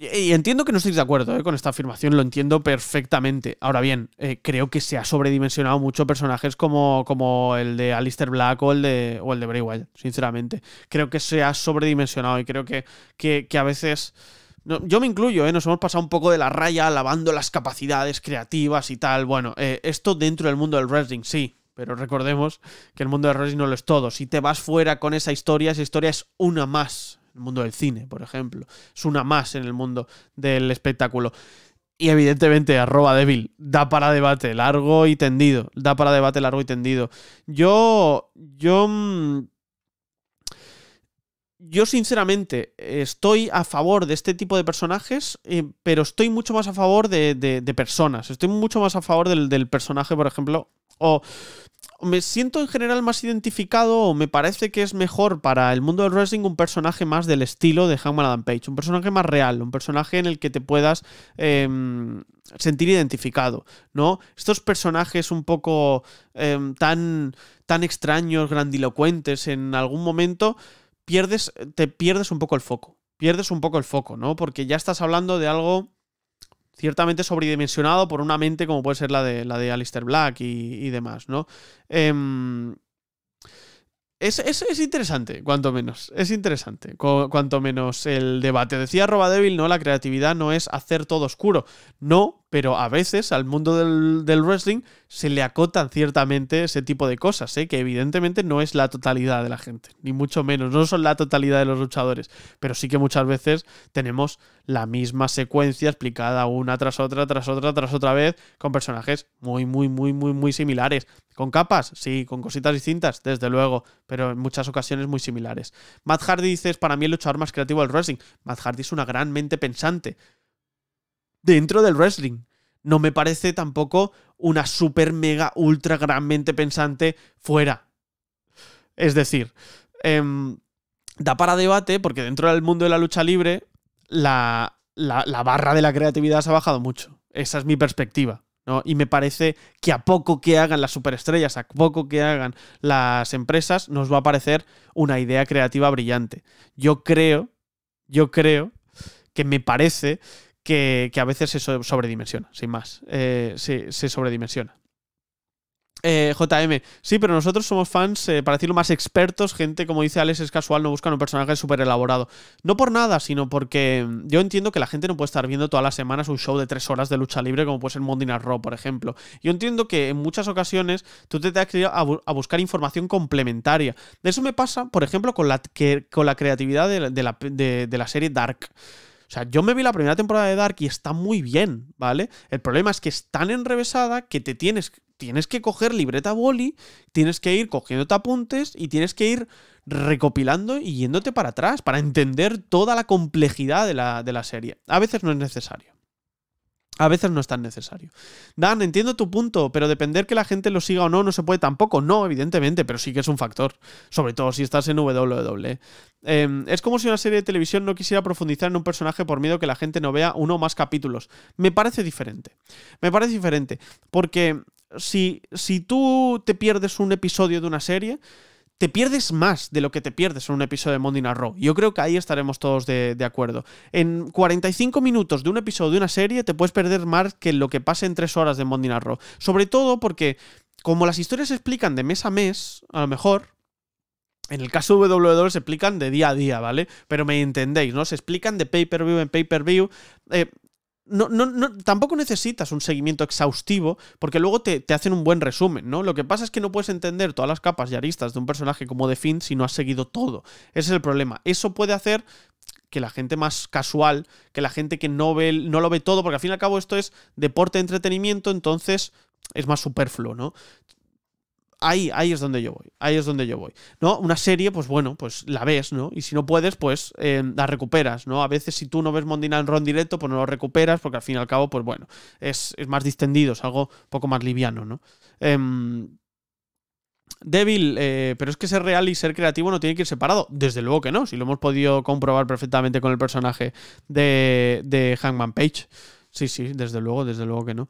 y entiendo que no estéis de acuerdo eh, con esta afirmación, lo entiendo perfectamente. Ahora bien, eh, creo que se ha sobredimensionado mucho personajes como, como el de Alistair Black o el de, o el de Bray Wyatt, sinceramente. Creo que se ha sobredimensionado y creo que, que, a veces... yo me incluyo, eh, nos hemos pasado un poco de la raya lavando las capacidades creativas y tal. Bueno, esto dentro del mundo del wrestling, sí, pero recordemos que el mundo del wrestling no lo es todo. Si te vas fuera con esa historia, esa historia es una más el mundo del cine, por ejemplo. Es una más en el mundo del espectáculo. Y evidentemente, arroba débil, da para debate largo y tendido. Da para debate largo y tendido. Yo. Yo. Mm, yo, sinceramente, estoy a favor de este tipo de personajes, eh, pero estoy mucho más a favor de, personas. Estoy mucho más a favor del, del personaje, por ejemplo. O me siento en general más identificado o me parece que es mejor para el mundo del wrestling un personaje más del estilo de Hangman Adam Page, un personaje más real, un personaje en el que te puedas em, sentir identificado, ¿no? Estos personajes un poco em, tan, tan extraños, grandilocuentes, en algún momento pierdes, te pierdes un poco el foco, pierdes un poco el foco, ¿no? Porque ya estás hablando de algo ciertamente sobredimensionado por una mente como puede ser la de, la de Alistair Black y, demás, ¿no? Em, es, interesante, cuanto menos. Es interesante, cuanto menos el debate. Decía Robadevil, ¿no? La creatividad no es hacer todo oscuro. No, pero a veces al mundo del, wrestling se le acotan ciertamente ese tipo de cosas, ¿eh? que evidentemente no es la totalidad de la gente, ni mucho menos, no son la totalidad de los luchadores, pero sí que muchas veces tenemos la misma secuencia explicada una tras otra, tras otra, tras otra vez, con personajes muy, muy, muy, muy, muy similares. Con capas, sí, con cositas distintas, desde luego, pero en muchas ocasiones muy similares. Matt Hardy es para mí el luchador más creativo del wrestling. Matt Hardy es una gran mente pensante dentro del wrestling. No me parece tampoco una super mega ultra gran mente pensante fuera. Es decir, em, da para debate porque dentro del mundo de la lucha libre la, la, barra de la creatividad se ha bajado mucho. Esa es mi perspectiva. Y me parece que a poco que hagan las superestrellas, a poco que hagan las empresas, nos va a parecer una idea creativa brillante. Yo creo, yo creo que me parece que, a veces se sobredimensiona, sin más. Eh, se, sobredimensiona. Eh, JM, sí, pero nosotros somos fans, eh, para decirlo más expertos, gente como dice Alex es casual, no buscan un personaje súper elaborado. No por nada, sino porque mm, yo entiendo que la gente no puede estar viendo todas las semanas un show de tres horas de lucha libre como puede ser Monday Night Raw, por ejemplo. Yo entiendo que en muchas ocasiones tú te has que a, buscar información complementaria. De eso me pasa, por ejemplo, con la, con la creatividad la, de la serie Dark. O sea, yo me vi la primera temporada de Dark y está muy bien, ¿vale? El problema es que es tan enrevesada que te tienes, tienes que coger libreta boli, tienes que ir cogiéndote apuntes y tienes que ir recopilando y yéndote para atrás para entender toda la complejidad de la, de la serie. A veces no es necesario a veces no es tan necesario. Dan, entiendo tu punto, pero depender que la gente lo siga o no, no se puede tampoco. No, evidentemente, pero sí que es un factor. Sobre todo si estás en WWE. Em, es como si una serie de televisión no quisiera profundizar en un personaje por miedo que la gente no vea uno o más capítulos. Me parece diferente. Me parece diferente. Porque si, si tú te pierdes un episodio de una serie, te pierdes más de lo que te pierdes en un episodio de Monday Night Raw. Yo creo que ahí estaremos todos de, acuerdo. En 45 minutos de un episodio de una serie te puedes perder más que lo que pasa en 3 horas de Monday Night Raw. Sobre todo porque, como las historias se explican de mes a mes, a lo mejor, en el caso de WWE se explican de día a día, ¿vale? Pero me entendéis, ¿no? Se explican de pay-per-view en pay-per-view. Eh, no, tampoco necesitas un seguimiento exhaustivo, porque luego te, hacen un buen resumen, ¿no? Lo que pasa es que no puedes entender todas las capas y aristas de un personaje como de Finn si no has seguido todo. Ese es el problema. Eso puede hacer que la gente más casual, que la gente que no, ve, no lo ve todo, porque al fin y al cabo esto es deporte, entretenimiento, entonces es más superfluo, ¿no? Ahí, ahí es donde yo voy, ahí es donde yo voy. ¿No? Una serie, pues bueno, pues la ves, ¿no? Y si no puedes, pues eh, la recuperas, ¿no? A veces si tú no ves en Ron directo, pues no lo recuperas, porque al fin y al cabo, pues bueno, es, más distendido, es algo un poco más liviano, ¿no? Em, débil, eh, pero es que ser real y ser creativo no tiene que ir separado. Desde luego que no, si lo hemos podido comprobar perfectamente con el personaje de, de Hangman Page. Sí, sí, desde luego, desde luego que no.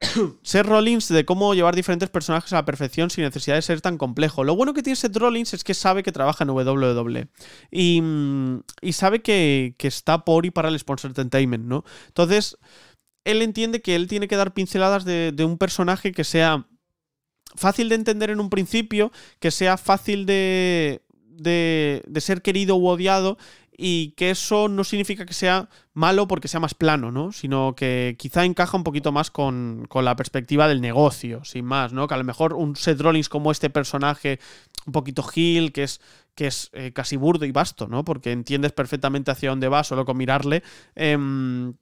[COUGHS] Seth Rollins de cómo llevar diferentes personajes a la perfección sin necesidad de ser tan complejo. Lo bueno que tiene Seth Rollins es que sabe que trabaja en WWE y, mm, y sabe que, está por y para el sponsor entertainment, ¿no? Entonces, él entiende que él tiene que dar pinceladas de, un personaje que sea fácil de entender en un principio, que sea fácil de, de, de, ser querido u odiado y que eso no significa que sea malo porque sea más plano, ¿no? Sino que quizá encaja un poquito más con, la perspectiva del negocio, sin más, ¿no? Que a lo mejor un Seth como este personaje un poquito Gil, que es, que es eh, casi burdo y vasto, ¿no? Porque entiendes perfectamente hacia dónde va solo con mirarle. Em,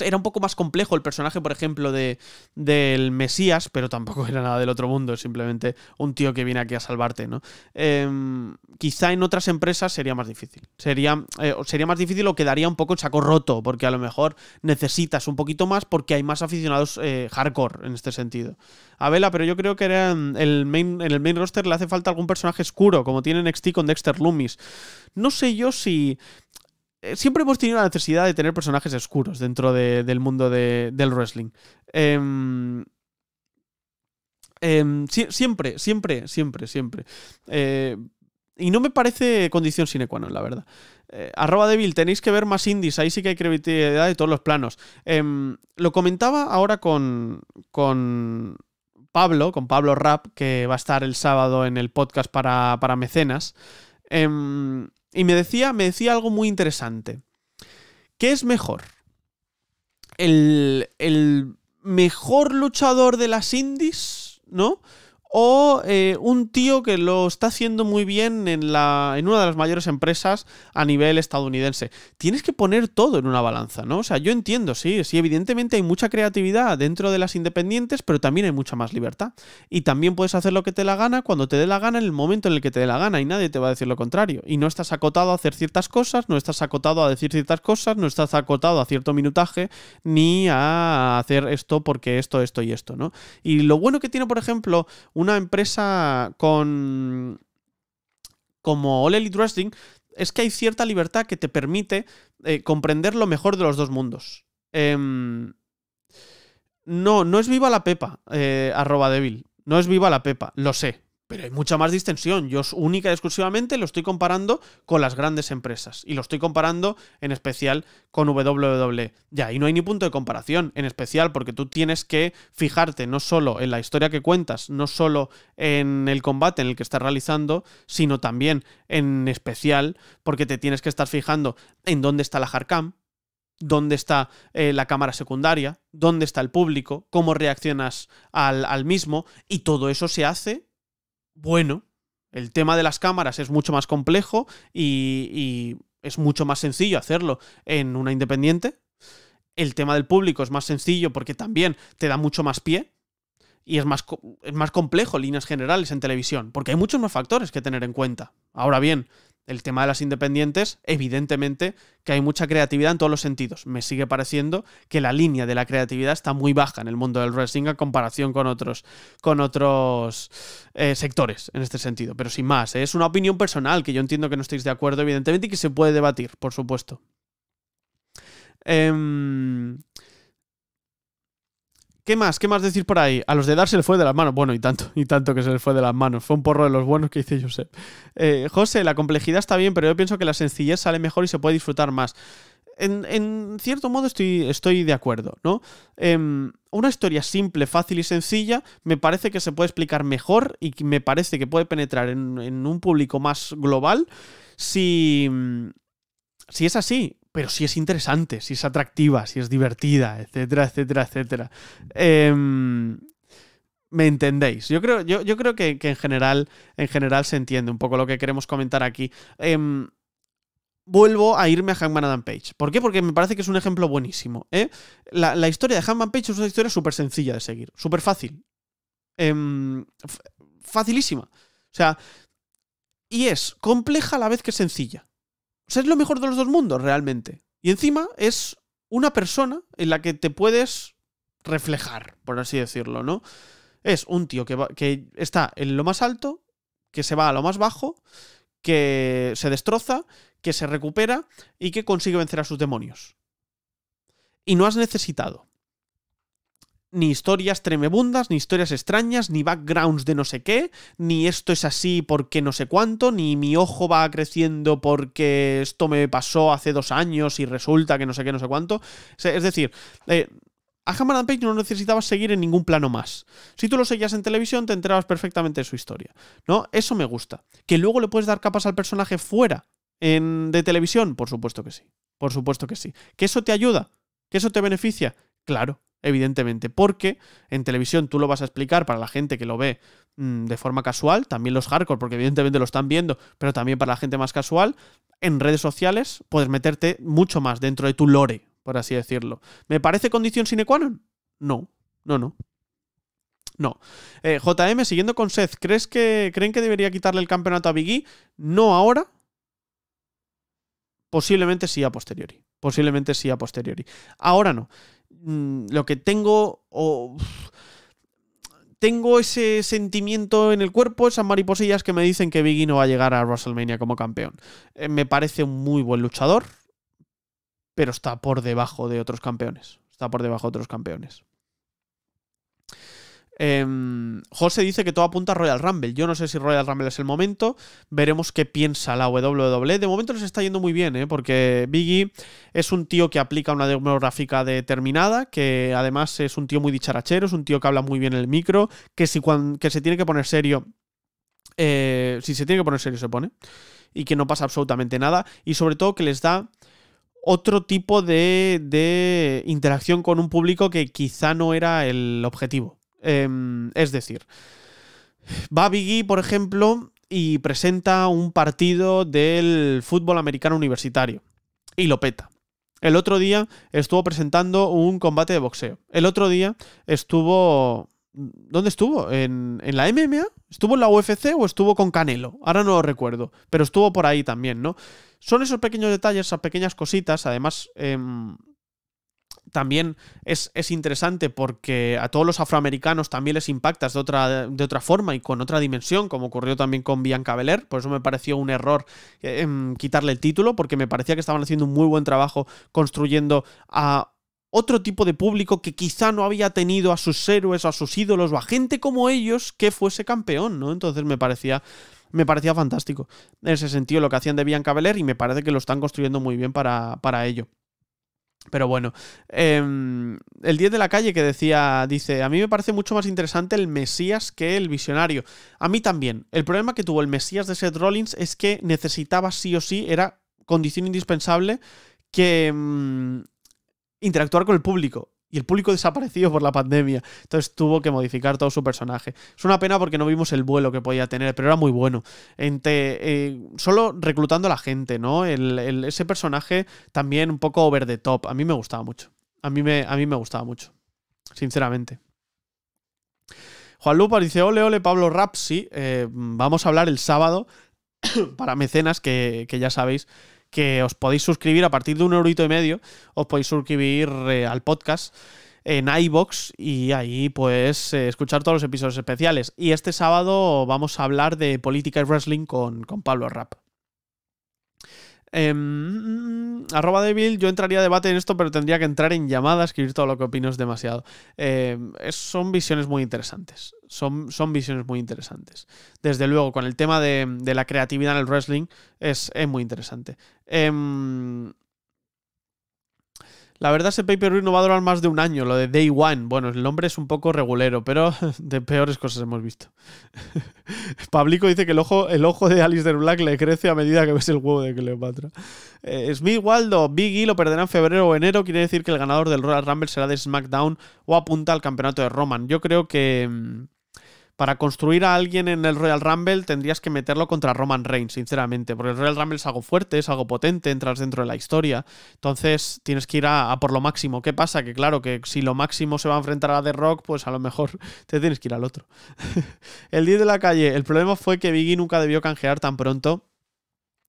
era un poco más complejo el personaje, por ejemplo, de, del Mesías, pero tampoco era nada del otro mundo, es simplemente un tío que viene aquí a salvarte, ¿no? Em, quizá en otras empresas sería más difícil. Sería, eh, sería más difícil o quedaría un poco en saco roto, porque a lo mejor necesitas un poquito más porque hay más aficionados eh, hardcore en este sentido. A Vela, pero yo creo que era en el, main, en el main roster le hace falta algún personaje oscuro, como tiene NXT con Dexter Loomis. No sé yo si eh, siempre hemos tenido la necesidad de tener personajes oscuros dentro del mundo del wrestling. Em, em, siempre, siempre, siempre, siempre. Eh, y no me parece condición sine qua non, la verdad. Eh, arroba débil, tenéis que ver más indies, ahí sí que hay creatividad de todos los planos. Em, lo comentaba ahora con, Pablo, con Pablo Rap, que va a estar el sábado en el podcast para, para mecenas. Y me decía, me decía algo muy interesante. ¿Qué es mejor? El, el mejor luchador de las indies, ¿no? o eh, un tío que lo está haciendo muy bien en, la, en una de las mayores empresas a nivel estadounidense. Tienes que poner todo en una balanza, ¿no? O sea, yo entiendo, sí, sí, evidentemente hay mucha creatividad dentro de las independientes, pero también hay mucha más libertad. Y también puedes hacer lo que te la gana cuando te dé la gana, en el momento en el que te dé la gana, y nadie te va a decir lo contrario. Y no estás acotado a hacer ciertas cosas, no estás acotado a decir ciertas cosas, no estás acotado a cierto minutaje, ni a hacer esto porque esto, esto y esto, ¿no? Y lo bueno que tiene, por ejemplo, una empresa con como All Elite es que hay cierta libertad que te permite eh, comprender lo mejor de los dos mundos. Em, no, no es viva la pepa, eh, arroba débil. No es viva la pepa, lo sé pero hay mucha más distensión. Yo única y exclusivamente lo estoy comparando con las grandes empresas y lo estoy comparando en especial con WWE. Ya, ahí no hay ni punto de comparación, en especial porque tú tienes que fijarte no solo en la historia que cuentas, no solo en el combate en el que estás realizando, sino también en especial porque te tienes que estar fijando en dónde está la jarcam dónde está eh, la cámara secundaria, dónde está el público, cómo reaccionas al mismo, y todo eso se hace bueno. El tema de las cámaras es mucho más complejo y, es mucho más sencillo hacerlo en una independiente. El tema del público es más sencillo porque también te da mucho más pie y es más, es más complejo líneas generales en televisión, porque hay muchos más factores que tener en cuenta. Ahora bien, el tema de las independientes, evidentemente que hay mucha creatividad en todos los sentidos. Me sigue pareciendo que la línea de la creatividad está muy baja en el mundo del wrestling a comparación con otros, con otros eh, sectores en este sentido. Pero sin más, ¿eh? es una opinión personal que yo entiendo que no estéis de acuerdo, evidentemente, y que se puede debatir, por supuesto. Eh, ¿Qué más? ¿Qué más decir por ahí? A los de Dar se le fue de las manos. Bueno, y tanto, y tanto que se le fue de las manos. Fue un porro de los buenos que hice Josep. Eh, José, la complejidad está bien, pero yo pienso que la sencillez sale mejor y se puede disfrutar más. En, cierto modo estoy, de acuerdo, ¿no? Em, una historia simple, fácil y sencilla me parece que se puede explicar mejor y me parece que puede penetrar en, un público más global si si es así, pero si es interesante, si es atractiva, si es divertida, etcétera, etcétera, etcétera. Em, me entendéis. Yo creo, yo, creo que, en, general, en general se entiende un poco lo que queremos comentar aquí. Em, vuelvo a irme a Hangman Adam Page. ¿Por qué? Porque me parece que es un ejemplo buenísimo. ¿eh? La, la, historia de Hangman Page es una historia súper sencilla de seguir, súper fácil. Em, facilísima. O sea, y es compleja a la vez que sencilla es lo mejor de los dos mundos, realmente. Y encima es una persona en la que te puedes reflejar, por así decirlo, ¿no? Es un tío que, que está en lo más alto, que se va a lo más bajo, que se destroza, que se recupera y que consigue vencer a sus demonios. Y no has necesitado ni historias tremebundas, ni historias extrañas, ni backgrounds de no sé qué, ni esto es así porque no sé cuánto, ni mi ojo va creciendo porque esto me pasó hace dos años y resulta que no sé qué, no sé cuánto. Es decir, eh, a Hammer Page no necesitabas seguir en ningún plano más. Si tú lo seguías en televisión, te enterabas perfectamente de su historia. ¿No? Eso me gusta. ¿Que luego le puedes dar capas al personaje fuera en, de televisión? Por supuesto que sí. Por supuesto que sí. ¿Que eso te ayuda? ¿Que eso te beneficia? Claro, evidentemente, porque en televisión tú lo vas a explicar para la gente que lo ve mm, de forma casual, también los hardcore, porque evidentemente lo están viendo, pero también para la gente más casual, en redes sociales puedes meterte mucho más dentro de tu lore, por así decirlo. ¿Me parece condición sine qua non? No, no, no. No. Eh, JM, siguiendo con Seth, ¿crees que, ¿creen que debería quitarle el campeonato a Biggie? No ahora. Posiblemente sí a posteriori. Posiblemente sí a posteriori. Ahora no. Mm, lo que tengo o... tengo ese sentimiento en el cuerpo, esas mariposillas que me dicen que Biggie no va a llegar a WrestleMania como campeón. Eh, me parece un muy buen luchador, pero está por debajo de otros campeones. Está por debajo de otros campeones. Em, José dice que todo apunta a Royal Rumble. Yo no sé si Royal Rumble es el momento. Veremos qué piensa la WWE. De momento les está yendo muy bien, ¿eh? porque Biggie es un tío que aplica una demográfica determinada, que además es un tío muy dicharachero, es un tío que habla muy bien el micro, que si se tiene que poner serio, eh, si se tiene que poner serio se pone, y que no pasa absolutamente nada, y sobre todo que les da otro tipo de interacción con un público que quizá no era el objetivo. Em, es decir, va Biggie, por ejemplo, y presenta un partido del fútbol americano universitario y lo peta. El otro día estuvo presentando un combate de boxeo. El otro día estuvo ¿Dónde estuvo? ¿En, la MMA? ¿Estuvo en la UFC o estuvo con Canelo? Ahora no lo recuerdo, pero estuvo por ahí también, ¿no? Son esos pequeños detalles, esas pequeñas cositas, además, em, también es, interesante porque a todos los afroamericanos también les impactas de otra, de otra forma y con otra dimensión, como ocurrió también con Bianca Belair. Por eso me pareció un error eh, em, quitarle el título, porque me parecía que estaban haciendo un muy buen trabajo construyendo a otro tipo de público que quizá no había tenido a sus héroes o a sus ídolos o a gente como ellos que fuese campeón, ¿no? Entonces me parecía me parecía fantástico en ese sentido lo que hacían de Bianca Belair y me parece que lo están construyendo muy bien para ello. Pero bueno, em, el 10 de la calle que decía, dice, a mí me parece mucho más interesante el Mesías que el visionario. A mí también. El problema que tuvo el Mesías de Seth Rollins es que necesitaba sí o sí, era condición indispensable que... Mm, interactuar con el público y el público desaparecido por la pandemia. Entonces tuvo que modificar todo su personaje. Es una pena porque no vimos el vuelo que podía tener, pero era muy bueno. Entre, eh, solo reclutando a la gente, ¿no? ese personaje también un poco over the top. A mí me gustaba mucho. A mí me, a mí me gustaba mucho. Sinceramente. Juan Lupa dice, ole, ole, Pablo Rapsi. Eh, vamos a hablar el sábado [COUGHS] para mecenas, que, que ya sabéis que os podéis suscribir a partir de un eurito y medio, os podéis suscribir eh, al podcast en iBox y ahí pues eh, escuchar todos los episodios especiales. Y este sábado vamos a hablar de política y wrestling con, Pablo Rap. Em, arroba débil, yo entraría a debate en esto, pero tendría que entrar en llamada, escribir todo lo que opino es demasiado. Em, son visiones muy interesantes son, visiones muy interesantes. Desde luego, con el tema de, la creatividad en el wrestling es, muy interesante. Em, la verdad, ese pay-per-view no va a durar más de un año, lo de Day One. Bueno, el nombre es un poco regulero, pero [LAUGHS] de peores cosas hemos visto. [LAUGHS] Pablico dice que el ojo, el ojo de del Black le crece a medida que ves el huevo de Cleopatra. Smith eh, Waldo, Big E lo perderá en febrero o enero. Quiere decir que el ganador del Royal Rumble será de SmackDown o apunta al campeonato de Roman. Yo creo que. Em, para construir a alguien en el Royal Rumble tendrías que meterlo contra Roman Reigns, sinceramente, porque el Royal Rumble es algo fuerte, es algo potente, entras dentro de la historia. Entonces tienes que ir a, por lo máximo. ¿Qué pasa? Que claro, que si lo máximo se va a enfrentar a The Rock, pues a lo mejor [LAUGHS] te tienes que ir al otro. [LAUGHS] el 10 de la calle, el problema fue que Biggie nunca debió canjear tan pronto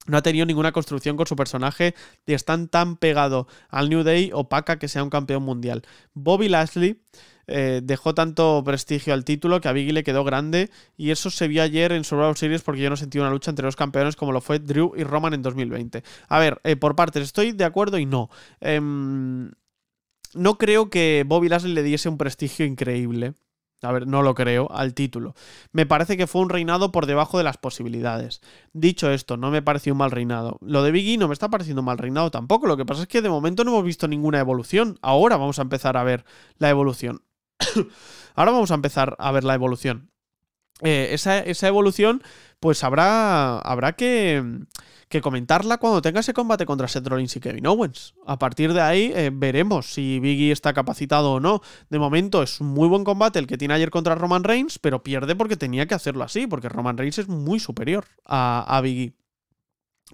no ha tenido ninguna construcción con su personaje y están tan pegado al New Day opaca que sea un campeón mundial. Bobby Lashley eh, dejó tanto prestigio al título que a Biggie le quedó grande y eso se vio ayer en Survivor Series porque yo no sentí una lucha entre los campeones como lo fue Drew y Roman en 2020. A ver, eh, por partes, estoy de acuerdo y no. Em, no creo que Bobby Lashley le diese un prestigio increíble. A ver, no lo creo, al título. Me parece que fue un reinado por debajo de las posibilidades. Dicho esto, no me pareció un mal reinado. Lo de Biggie no me está pareciendo mal reinado tampoco. Lo que pasa es que de momento no hemos visto ninguna evolución. Ahora vamos a empezar a ver la evolución. [COUGHS] Ahora vamos a empezar a ver la evolución. Eh, esa, evolución, pues habrá, habrá que, comentarla cuando tenga ese combate contra Seth Rollins y Kevin Owens. A partir de ahí eh, veremos si Biggie está capacitado o no. De momento es un muy buen combate el que tiene ayer contra Roman Reigns, pero pierde porque tenía que hacerlo así, porque Roman Reigns es muy superior a, a Biggie.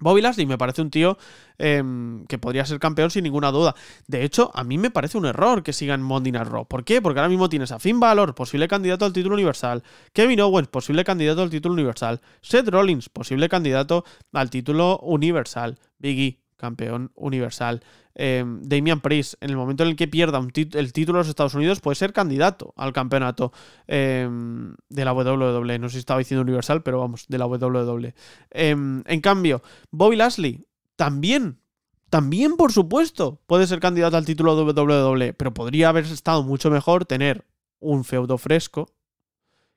Bobby Lashley me parece un tío em, que podría ser campeón sin ninguna duda. De hecho, a mí me parece un error que sigan Monday Night Raw. ¿Por qué? Porque ahora mismo tienes a Finn Balor, posible candidato al título universal. Kevin Owens, posible candidato al título universal. Seth Rollins, posible candidato al título universal. Biggie, campeón universal. Eh, Damian Priest, en el momento en el que pierda el título de los Estados Unidos, puede ser candidato al campeonato em, de la WWE. No sé si estaba diciendo universal, pero vamos, de la WWE. Em, en cambio, Bobby Lashley también también, por supuesto, puede ser candidato al título de WWE, pero podría haber estado mucho mejor tener un feudo fresco,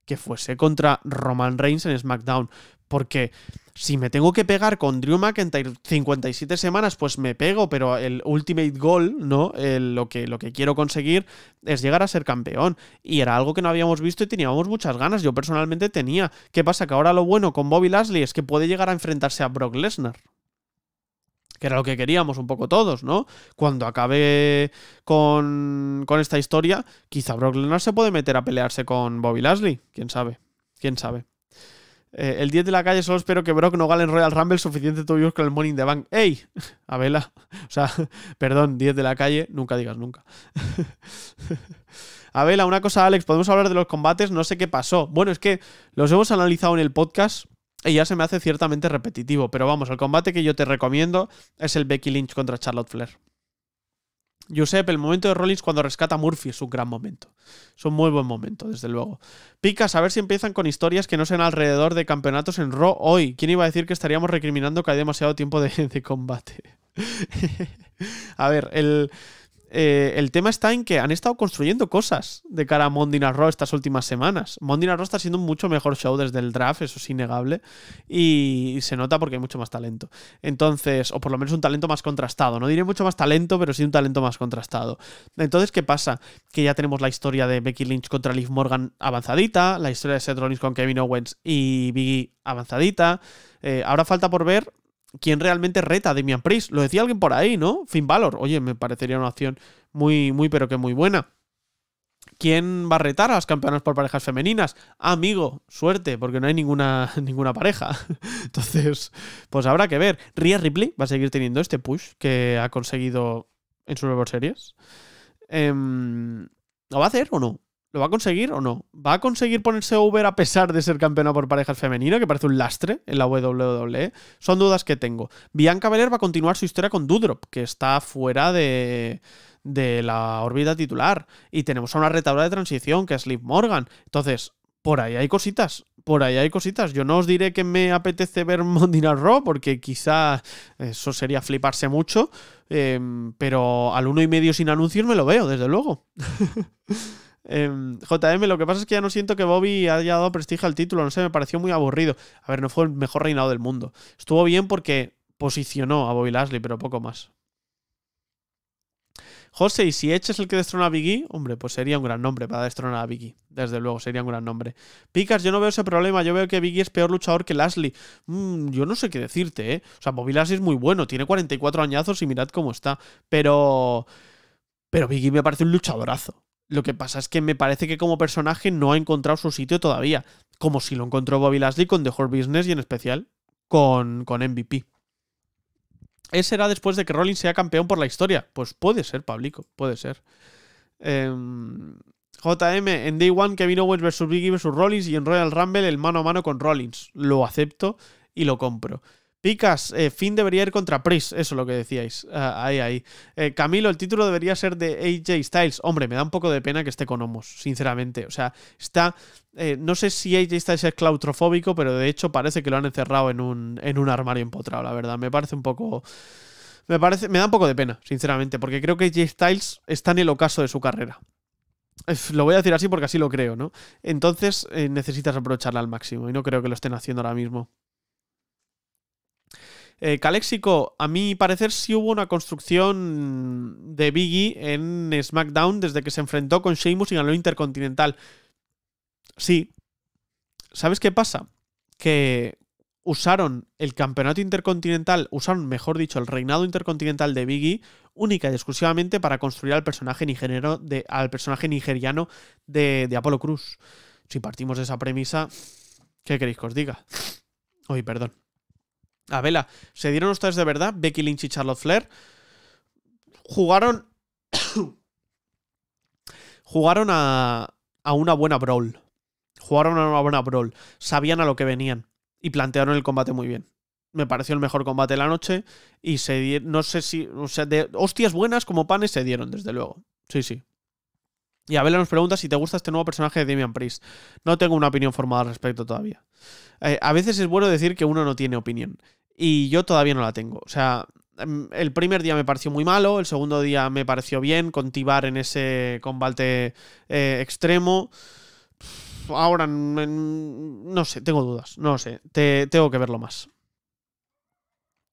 que fuese contra Roman Reigns en SmackDown. Porque si me tengo que pegar con Drew McIntyre 57 semanas, pues me pego, pero el ultimate goal, ¿no? lo, que, lo que quiero conseguir es llegar a ser campeón. Y era algo que no habíamos visto y teníamos muchas ganas. Yo personalmente tenía. ¿Qué pasa? Que ahora lo bueno con Bobby Lashley es que puede llegar a enfrentarse a Brock Lesnar que era lo que queríamos un poco todos, ¿no? Cuando acabe con, con esta historia, quizá Brock no se puede meter a pelearse con Bobby Lashley, quién sabe, quién sabe. Eh, el 10 de la calle solo espero que Brock no gane en Royal Rumble suficiente tuvimos con el Morning the Bank. ¡Ey! [LAUGHS] Abela. O sea, [LAUGHS] perdón, 10 de la calle, nunca digas nunca. [LAUGHS] Abela, una cosa, Alex, podemos hablar de los combates, no sé qué pasó. Bueno, es que los hemos analizado en el podcast y ya se me hace ciertamente repetitivo. Pero vamos, el combate que yo te recomiendo es el Becky Lynch contra Charlotte Flair. Josep, el momento de Rollins cuando rescata a Murphy es un gran momento. Es un muy buen momento, desde luego. Picas, a ver si empiezan con historias que no sean alrededor de campeonatos en Raw hoy. ¿Quién iba a decir que estaríamos recriminando que hay demasiado tiempo de, de combate? [LAUGHS] a ver, el, eh, el tema está en que han estado construyendo cosas de cara a Mondina Raw estas últimas semanas. Mondina está siendo un mucho mejor show desde el draft, eso es innegable, y se nota porque hay mucho más talento. Entonces, o por lo menos un talento más contrastado, no diré mucho más talento, pero sí un talento más contrastado. Entonces, ¿qué pasa? Que ya tenemos la historia de Becky Lynch contra Liv Morgan avanzadita, la historia de Seth Rollins con Kevin Owens y Biggie avanzadita. Eh, ahora falta por ver quién realmente reta a Damian Lo decía alguien por ahí, ¿no? Fin valor. Oye, me parecería una opción muy, muy, pero que muy buena. ¿Quién va a retar a las campeonas por parejas femeninas? Amigo, suerte, porque no hay ninguna, [LAUGHS] ninguna pareja. [LAUGHS] Entonces, pues habrá que ver. ¿Ria Ripley va a seguir teniendo este push que ha conseguido en sus Nuevas Series. Em, ¿Lo va a hacer o no? ¿Lo va a conseguir o no? ¿Va a conseguir ponerse over a pesar de ser campeona por parejas femenino, que parece un lastre en la WWE? Son dudas que tengo. Bianca Belair va a continuar su historia con Dudrop, que está fuera de, la órbita titular. Y tenemos a una retadora de transición, que es Liv Morgan. Entonces, por ahí hay cositas. Por ahí hay cositas. Yo no os diré que me apetece ver [LAUGHS] Mondina Raw, porque quizá eso sería fliparse mucho. Eh, pero al uno y medio sin anuncios me lo veo, desde luego. [LAUGHS] JM, em, lo que pasa es que ya no siento que Bobby haya dado prestigio al título, no sé, me pareció muy aburrido. A ver, no fue el mejor reinado del mundo. Estuvo bien porque posicionó a Bobby Lashley, pero poco más. José, y si Eche es el que destrona a Biggie, hombre, pues sería un gran nombre para destronar a Biggie. Desde luego, sería un gran nombre. Picas, yo no veo ese problema. Yo veo que Biggie es peor luchador que Lashley. Mm, yo no sé qué decirte, ¿eh? O sea, Bobby Lashley es muy bueno, tiene 44 añazos y mirad cómo está. Pero. Pero Biggie me parece un luchadorazo. Lo que pasa es que me parece que como personaje no ha encontrado su sitio todavía, como si lo encontró Bobby Lashley con The Horror Business y en especial con, con MVP. ¿Ese será después de que Rollins sea campeón por la historia? Pues puede ser, Pablico, puede ser. JM, em, en Day One, Kevin Owens vs Biggie vs Rollins y en Royal Rumble el mano a mano con Rollins. Lo acepto y lo compro. Picas, eh, Finn debería ir contra Pris, eso es lo que decíais. Eh, ahí, ahí. Eh, Camilo, el título debería ser de AJ Styles. Hombre, me da un poco de pena que esté con Homos, sinceramente. O sea, está. no sé si AJ Styles es claustrofóbico, pero de hecho parece que lo han encerrado en un, en un armario empotrado, la verdad. Me parece un poco. Me, parece, me da un poco de pena, sinceramente, porque creo que AJ Styles está en el ocaso de su carrera. Lo voy a decir así porque así lo creo, ¿no? Entonces necesitas aprovecharla al máximo y no creo que lo estén haciendo ahora mismo. Eh, Caléxico, a mi parecer sí hubo una construcción de Biggie en SmackDown desde que se enfrentó con Sheamus y ganó Intercontinental. Sí. ¿Sabes qué pasa? Que usaron el campeonato intercontinental, usaron, mejor dicho, el reinado intercontinental de Biggie única y exclusivamente para construir al personaje nigeriano de, al personaje nigeriano de, de Apolo Cruz. Si partimos de esa premisa, ¿qué queréis que os diga? Uy, perdón a vela. Se dieron ustedes de verdad, Becky Lynch y Charlotte Flair. Jugaron. [COUGHS] jugaron a, a una buena brawl. Jugaron a una buena brawl. Sabían a lo que venían. Y plantearon el combate muy bien me pareció el mejor combate de la noche y se no sé si, o sea, de hostias buenas como panes se dieron, desde luego. Sí, sí, y Abela nos pregunta si te gusta este nuevo personaje de Damian Priest. No tengo una opinión formada al respecto todavía. Eh, a veces es bueno decir que uno no tiene opinión. Y yo todavía no la tengo. O sea, em, el primer día me pareció muy malo, el segundo día me pareció bien, con Tibar en ese combate eh, extremo. Ahora, no sé, tengo dudas, no sé, tengo que verlo más.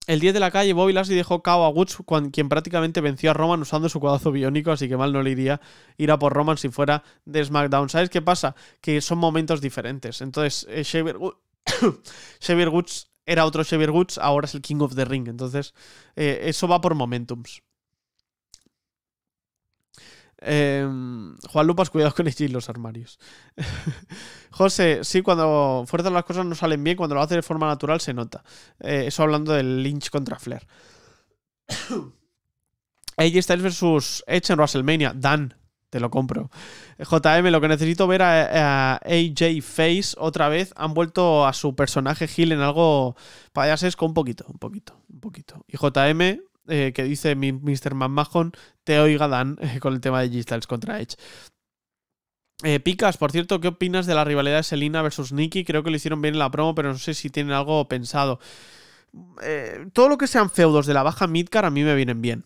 El 10 de la calle, Bobby Lashley dejó KO a Woods, quien prácticamente venció a Roman usando su cuadazo biónico, así que mal no le iría ir a por Roman si fuera de SmackDown. ¿Sabes qué pasa? Que son momentos diferentes. Entonces, eh, Xavier, [COUGHS] Woods, era otro Xavier Woods, ahora es el King of the Ring. Entonces, eh, eso va por momentums. Eh, Juan Lupas, cuidado con y los armarios. [LAUGHS] José, sí, cuando fuerzas las cosas no salen bien, cuando lo hace de forma natural se nota. Eh, eso hablando del Lynch contra Flair. [COUGHS] AJ Styles versus Edge en WrestleMania. Dan, te lo compro. JM, lo que necesito ver a, AJ Face otra vez. Han vuelto a su personaje Gil en algo para payasesco un poquito, un poquito, un poquito. Y JM, eh, que dice Mr. McMahon, te oiga Dan [LAUGHS] eh, con el tema de g contra Edge. Eh, Picas, por cierto, ¿qué opinas de la rivalidad de Selina versus Nikki? Creo que lo hicieron bien en la promo, pero no sé si tienen algo pensado. todo lo que sean feudos de la baja midcar a mí me vienen bien.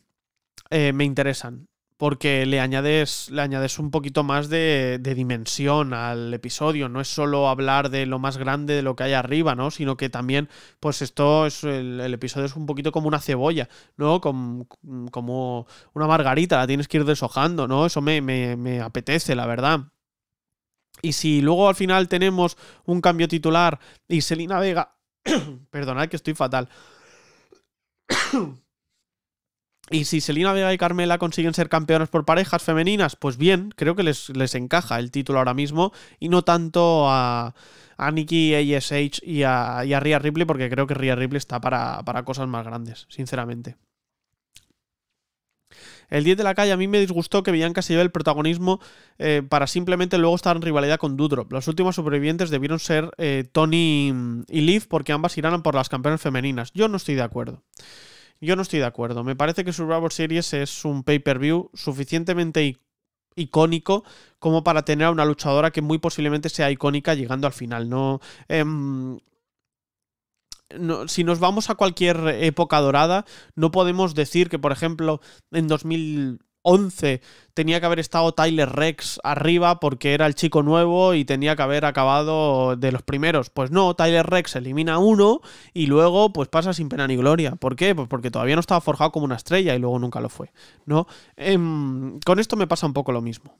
me interesan porque le añades, le añades un poquito más de, dimensión al episodio. No es solo hablar de lo más grande de lo que hay arriba, ¿no? Sino que también, pues esto es, el, episodio es un poquito como una cebolla, ¿no? Como, una margarita, la tienes que ir deshojando, ¿no? Eso me, me apetece, la verdad. Y si luego al final tenemos un cambio titular y Selina Vega... [COUGHS] Perdonad que estoy fatal. Y si Selina Vega y Carmela consiguen ser campeonas por parejas femeninas, pues bien, creo que les, encaja el título ahora mismo y no tanto a, a Nikki ASH y a, y Rhea Ripley, porque creo que Rhea Ripley está para, para cosas más grandes, sinceramente. El 10 de la calle a mí me disgustó que Bianca se lleve el protagonismo eh, para simplemente luego estar en rivalidad con Dudrop. Los últimos supervivientes debieron ser eh, Tony y Liv porque ambas irán por las campeonas femeninas. Yo no estoy de acuerdo. Yo no estoy de acuerdo. Me parece que Survivor Series es un pay-per-view suficientemente icónico como para tener a una luchadora que muy posiblemente sea icónica llegando al final. No. Em, si nos vamos a cualquier época dorada, no podemos decir que, por ejemplo, en 2000, 11 tenía que haber estado Tyler Rex arriba porque era el chico nuevo y tenía que haber acabado de los primeros. Pues no, Tyler Rex elimina uno y luego pues pasa sin pena ni gloria. ¿Por qué? Pues porque todavía no estaba forjado como una estrella y luego nunca lo fue. ¿no? Em, con esto me pasa un poco lo mismo.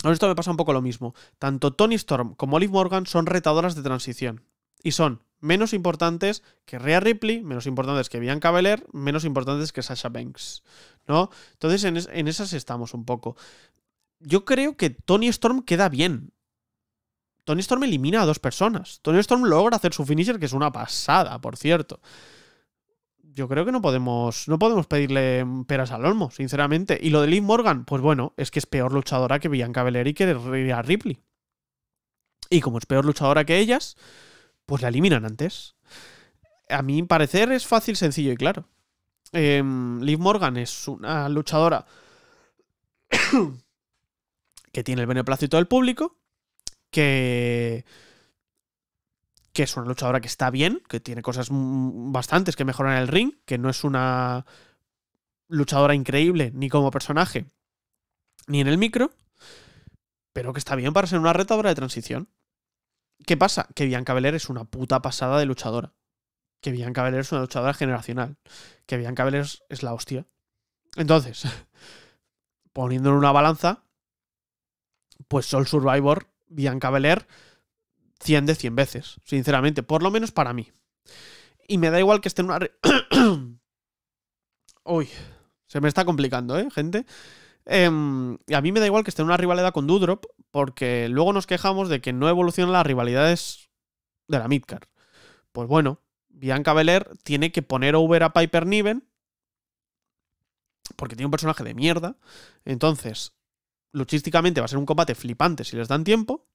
Con esto me pasa un poco lo mismo. Tanto Tony Storm como Olive Morgan son retadoras de transición. Y son menos importantes que Rhea Ripley, menos importantes que Bianca Belair, menos importantes que Sasha Banks. ¿no? Entonces en, esas estamos un poco. Yo creo que Tony Storm queda bien. Tony Storm elimina a dos personas. Tony Storm logra hacer su finisher, que es una pasada, por cierto. Yo creo que no podemos, no podemos pedirle peras al olmo, sinceramente. Y lo de Liv Morgan, pues bueno, es que es peor luchadora que Bianca Belair y que Rhea Ripley. Y como es peor luchadora que ellas, pues la eliminan antes. A mi parecer es fácil, sencillo y claro. Em, Liv Morgan es una luchadora [COUGHS] que tiene el beneplácito del público, que, que es una luchadora que está bien, que tiene cosas bastantes que mejoran el ring, que no es una luchadora increíble ni como personaje ni en el micro, pero que está bien para ser una retadora de transición. ¿Qué pasa? Que Bianca Belair es una puta pasada de luchadora que Bianca Belair es una luchadora generacional, que Bianca Belair es la hostia. Entonces, [LAUGHS] poniéndolo en una balanza, pues Sol Survivor, Bianca Belair, 100 de 100 veces, sinceramente, por lo menos para mí. Y me da igual que esté en una... [COUGHS] Uy, se me está complicando, ¿eh, gente? Em, y a mí me da igual que esté en una rivalidad con Dudrop, porque luego nos quejamos de que no evolucionan las rivalidades de la Midcard. Pues bueno, Bianca Belair tiene que poner over a Piper Niven porque tiene un personaje de mierda. Entonces, luchísticamente va a ser un combate flipante si les dan tiempo.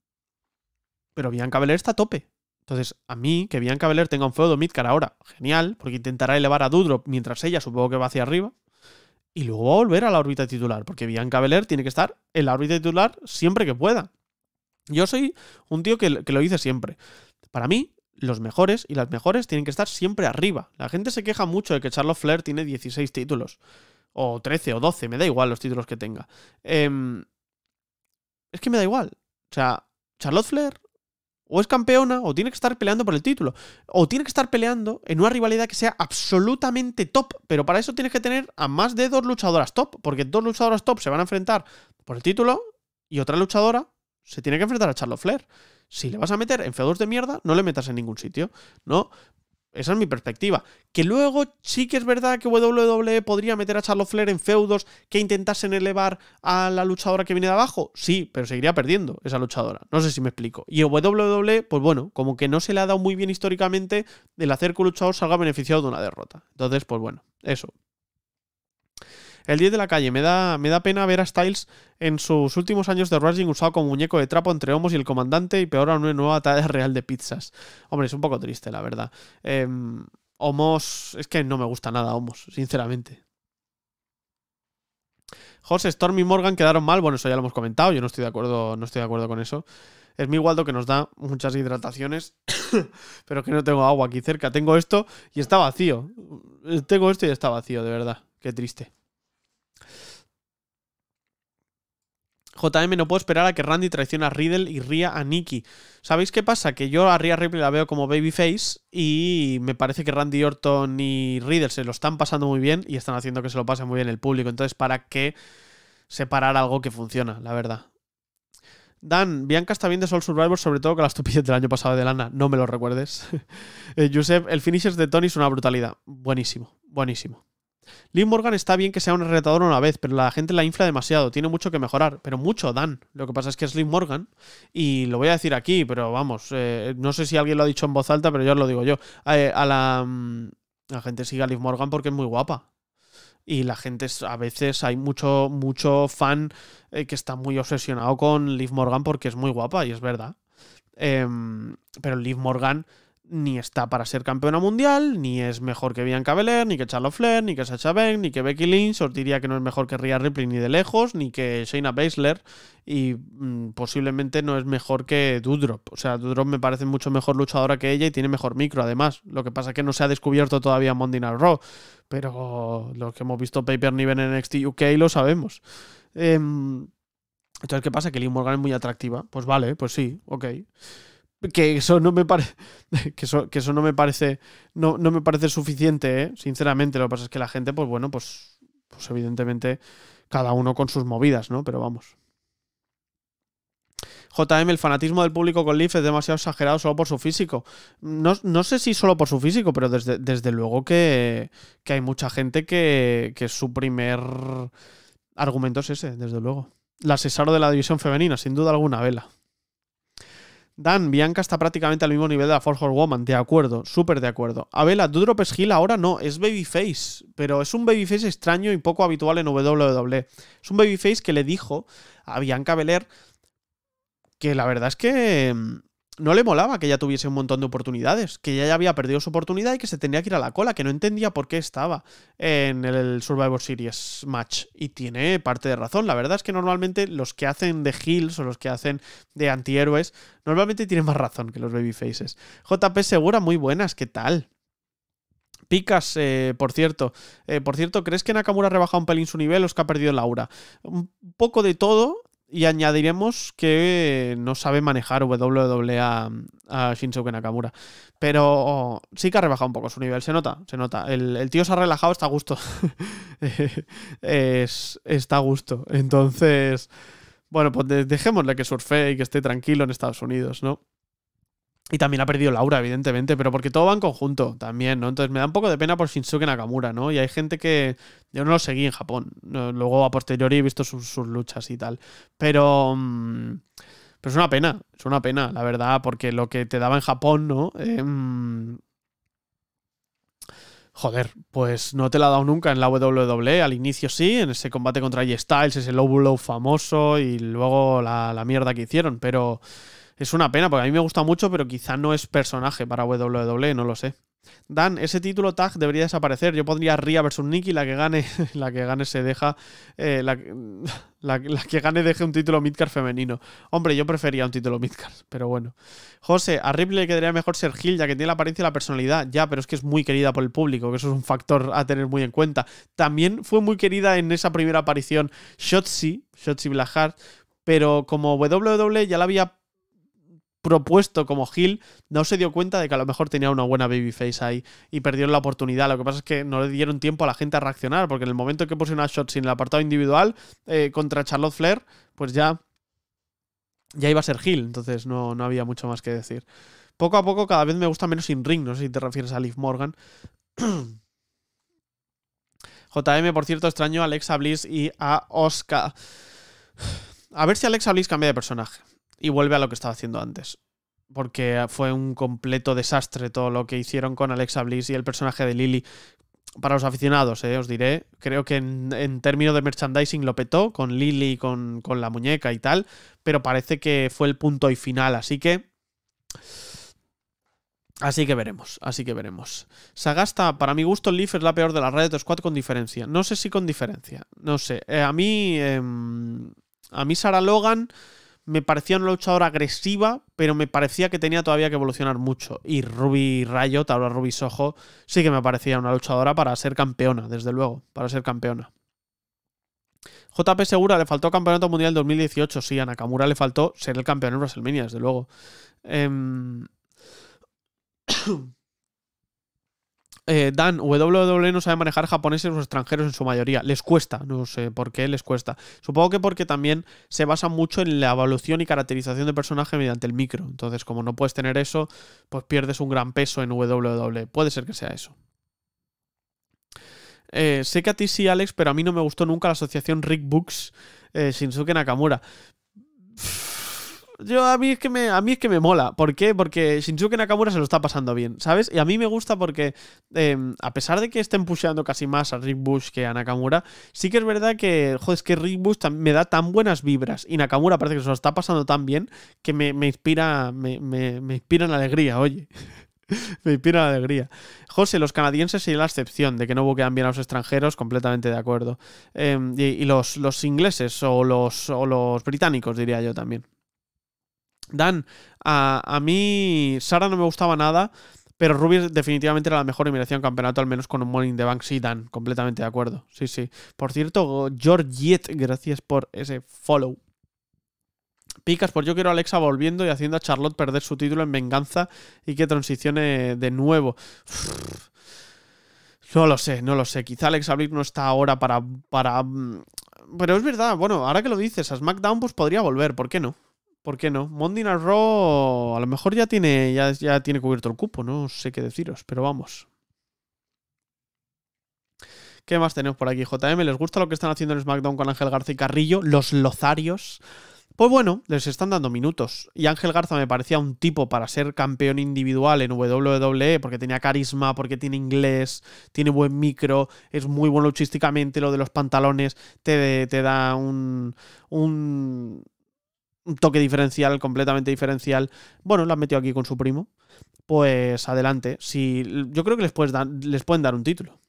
Pero Bianca Belair está a tope. Entonces, a mí, que Bianca Belair tenga un feudo midcar ahora, genial, porque intentará elevar a Dudrop mientras ella supongo que va hacia arriba. Y luego va a volver a la órbita titular, porque Bianca Belair tiene que estar en la órbita titular siempre que pueda. Yo soy un tío que, que lo dice siempre. Para mí, los mejores y las mejores tienen que estar siempre arriba. La gente se queja mucho de que Charlotte Flair tiene 16 títulos, o 13 o 12, me da igual los títulos que tenga. Em, es que me da igual. O sea, Charlotte Flair o es campeona o tiene que estar peleando por el título, o tiene que estar peleando en una rivalidad que sea absolutamente top, pero para eso tienes que tener a más de dos luchadoras top, porque dos luchadoras top se van a enfrentar por el título y otra luchadora se tiene que enfrentar a Charles Flair. Si le vas a meter en feudos de mierda, no le metas en ningún sitio, ¿no? Esa es mi perspectiva. Que luego sí que es verdad que WWE podría meter a Charlotte Flair en feudos que intentasen elevar a la luchadora que viene de abajo. Sí, pero seguiría perdiendo esa luchadora. No sé si me explico. Y WWE, pues bueno, como que no se le ha dado muy bien históricamente el hacer que un luchador salga beneficiado de una derrota. Entonces, pues bueno, eso. El 10 de la calle. Me da, me da pena ver a Styles en sus últimos años de wrestling usado como muñeco de trapo entre homos y el comandante y peor aún una nueva tarea real de pizzas. Hombre, es un poco triste, la verdad. Em, homos... Es que no me gusta nada homos, sinceramente. José, Storm y Morgan quedaron mal. Bueno, eso ya lo hemos comentado. Yo no estoy de acuerdo, no estoy de acuerdo con eso. Es mi Waldo que nos da muchas hidrataciones, [COUGHS] pero que no tengo agua aquí cerca. Tengo esto y está vacío. Tengo esto y está vacío, de verdad. Qué triste. JM no puedo esperar a que Randy traicione a Riddle y ría a Nikki. ¿Sabéis qué pasa? Que yo a Rhea Ripley la veo como babyface y me parece que Randy Orton y Riddle se lo están pasando muy bien y están haciendo que se lo pase muy bien el público. Entonces, ¿para qué separar algo que funciona, la verdad? Dan, Bianca está bien de Soul Survivor, sobre todo con la estupidez del año pasado de Lana. No me lo recuerdes. [LAUGHS] Eh, Joseph, el finisher de Tony es una brutalidad. Buenísimo, buenísimo. Liv Morgan está bien que sea un retador una vez, pero la gente la infla demasiado, tiene mucho que mejorar, pero mucho dan. Lo que pasa es que es Liv Morgan, y lo voy a decir aquí, pero vamos, eh, no sé si alguien lo ha dicho en voz alta, pero yo lo digo yo. a eh, mm, la, gente sigue a Liv Morgan porque es muy guapa, y la gente a veces hay mucho mucho fan eh, que está muy obsesionado con Liv Morgan porque es muy guapa y es verdad em, pero Liv Morgan ni está para ser campeona mundial, ni es mejor que Bianca Belair, ni que Charlotte Flair, ni que Sacha Banks, ni que Becky Lynch. Os diría que no es mejor que Rhea Ripley ni de lejos, ni que Shayna Baszler. Y mm, posiblemente no es mejor que Dudrop. O sea, Dudrop me parece mucho mejor luchadora que ella y tiene mejor micro, además. Lo que pasa es que no se ha descubierto todavía Monday Night Raw. Pero lo que hemos visto Paper Niven en NXT UK lo sabemos. Em, entonces, ¿qué pasa? Que Lee Morgan es muy atractiva. Pues vale, pues sí, ok que eso no me parece [LAUGHS] que eso, no me parece no, no me parece suficiente ¿eh? sinceramente lo que pasa es que la gente pues bueno pues, pues evidentemente cada uno con sus movidas no pero vamos JM, el fanatismo del público con Leaf es demasiado exagerado solo por su físico. No, sé si solo por su físico, pero desde, desde luego que, hay mucha gente que, que su primer argumento es ese, desde luego. La asesor de la división femenina, sin duda alguna, vela. Dan, Bianca está prácticamente al mismo nivel de la Force Woman, de acuerdo, súper de acuerdo. Abela, Dudrop es ahora no, es Babyface, pero es un Babyface extraño y poco habitual en WWE. Es un Babyface que le dijo a Bianca Belair que la verdad es que mm, no le molaba que ya tuviese un montón de oportunidades, que ya había perdido su oportunidad y que se tenía que ir a la cola, que no entendía por qué estaba en el Survivor Series match. Y tiene parte de razón. La verdad es que normalmente los que hacen de heels o los que hacen de antihéroes, normalmente tienen más razón que los babyfaces. JP Segura, muy buenas, ¿qué tal? Picas, eh, por cierto. Eh, por cierto, ¿crees que Nakamura ha rebajado un pelín su nivel o es que ha perdido Laura? Un poco de todo, y añadiremos que no sabe manejar WWE a, Nakamura. Pero sí que ha rebajado un poco su nivel, se nota, se nota. El, tío se ha relajado, está a gusto. [LAUGHS] es, está a gusto. Entonces, bueno, pues dejémosle que surfe y que esté tranquilo en Estados Unidos, ¿no? Y también ha perdido Laura, evidentemente, pero porque todo va en conjunto también, ¿no? Entonces me da un poco de pena por Shinsuke Nakamura, ¿no? Y hay gente que yo no lo seguí en Japón, luego a posteriori he visto sus, luchas y tal, pero... Mm, pero es una pena, es una pena, la verdad, porque lo que te daba en Japón, ¿no? Eh, mm, joder, pues no te la ha dado nunca en la WWE. Al inicio sí, en ese combate contra G-Styles, ese low blow famoso y luego la, la mierda que hicieron, pero es una pena, porque a mí me gusta mucho, pero quizá no es personaje para WWE, no lo sé. Dan, ese título tag debería desaparecer. Yo pondría Ria versus Nikki, la que gane, [LAUGHS] la que gane se deja, eh, [LAUGHS] la, que gane deje un título midcard femenino. Hombre, yo prefería un título midcard, pero bueno. José, a Ripley le quedaría mejor ser Gil, ya que tiene la apariencia y la personalidad. Ya, pero es que es muy querida por el público, que eso es un factor a tener muy en cuenta. También fue muy querida en esa primera aparición Shotzi, Shotzi Blackheart, pero como WWE ya la había propuesto como Hill, no se dio cuenta de que a lo mejor tenía una buena babyface ahí y perdieron la oportunidad. Lo que pasa es que no le dieron tiempo a la gente a reaccionar, porque en el momento que pusieron a shot sin el apartado individual eh, contra Charlotte Flair, pues ya, ya iba a ser Hill, entonces no, había mucho más que decir. Poco a poco cada vez me gusta menos sin ring, no sé si te refieres a Liv Morgan. [CLEARS THROAT] JM, por cierto, extraño a Alexa Bliss y a Oscar. A ver si Alexa Bliss cambia de personaje y vuelve a lo que estaba haciendo antes. Porque fue un completo desastre todo lo que hicieron con Alexa Bliss y el personaje de Lily. Para los aficionados, eh, os diré. Creo que en, términos de merchandising lo petó con Lily, con, con la muñeca y tal. Pero parece que fue el punto y final. Así que. Así que veremos, así que veremos. Sagasta, para mi gusto, Leaf es la peor de las redes de Squad con diferencia. No sé si con diferencia, no sé. Eh, a mí. Em, a mí, Sara Logan me parecía una luchadora agresiva, pero me parecía que tenía todavía que evolucionar mucho. Y Ruby Rayo, ahora Ruby Soho, sí que me parecía una luchadora para ser campeona, desde luego, para ser campeona. JP Segura le faltó Campeonato Mundial 2018, sí, a Nakamura le faltó ser el campeón en WrestleMania, desde luego. Eh... Eh, Dan, WWE no sabe manejar japoneses o extranjeros en su mayoría. Les cuesta, no sé por qué les cuesta. Supongo que porque también se basa mucho en la evolución y caracterización de personaje mediante el micro. Entonces, como no puedes tener eso, pues pierdes un gran peso en WWE. Puede ser que sea eso. Eh, sé que a ti sí, Alex, pero a mí no me gustó nunca la asociación Rick Books eh, Shinsuke Nakamura yo a mí es que me a mí es que me mola. ¿Por qué? Porque Shinsuke Nakamura se lo está pasando bien, ¿sabes? Y a mí me gusta porque em, a pesar de que estén pusheando casi más a Rick Bush que a Nakamura, sí que es verdad que joder, es que Rick Bush me da tan buenas vibras y Nakamura parece que se lo está pasando tan bien que me, inspira me, me inspira en alegría, oye. [LAUGHS] Me inspira la alegría. José, los canadienses serían la excepción de que no buquean bien a los extranjeros, completamente de acuerdo. Em, y, los, ingleses o los, o los británicos, diría yo también. Dan, a, mí Sara no me gustaba nada. Pero Ruby definitivamente era la mejor y campeonato, al menos con un Morning de Bank. Dan, completamente de acuerdo. Sí, sí. Por cierto, Georgette, gracias por ese follow. Picas por pues yo quiero a Alexa volviendo y haciendo a Charlotte perder su título en venganza y que transicione de nuevo. No lo sé, no lo sé. Quizá Alexa Blick no está ahora para, para... Mm, pero es verdad, bueno, ahora que lo dices, a SmackDown pues podría volver, ¿por qué no? ¿Por qué no? Monday Ro Raw a lo mejor ya tiene, ya, ya tiene cubierto el cupo, no sé qué deciros, pero vamos. ¿Qué más tenemos por aquí? JM, ¿les gusta lo que están haciendo en SmackDown con Ángel Garza y Carrillo? Los Lozarios. Pues bueno, les están dando minutos. Y Ángel Garza me parecía un tipo para ser campeón individual en WWE, porque tenía carisma, porque tiene inglés, tiene buen micro, es muy bueno luchísticamente, lo de los pantalones te, te da un, un, un toque diferencial, completamente diferencial. Bueno, lo han metido aquí con su primo. Pues adelante. Si, yo creo que les, puedes dar, les pueden dar un título.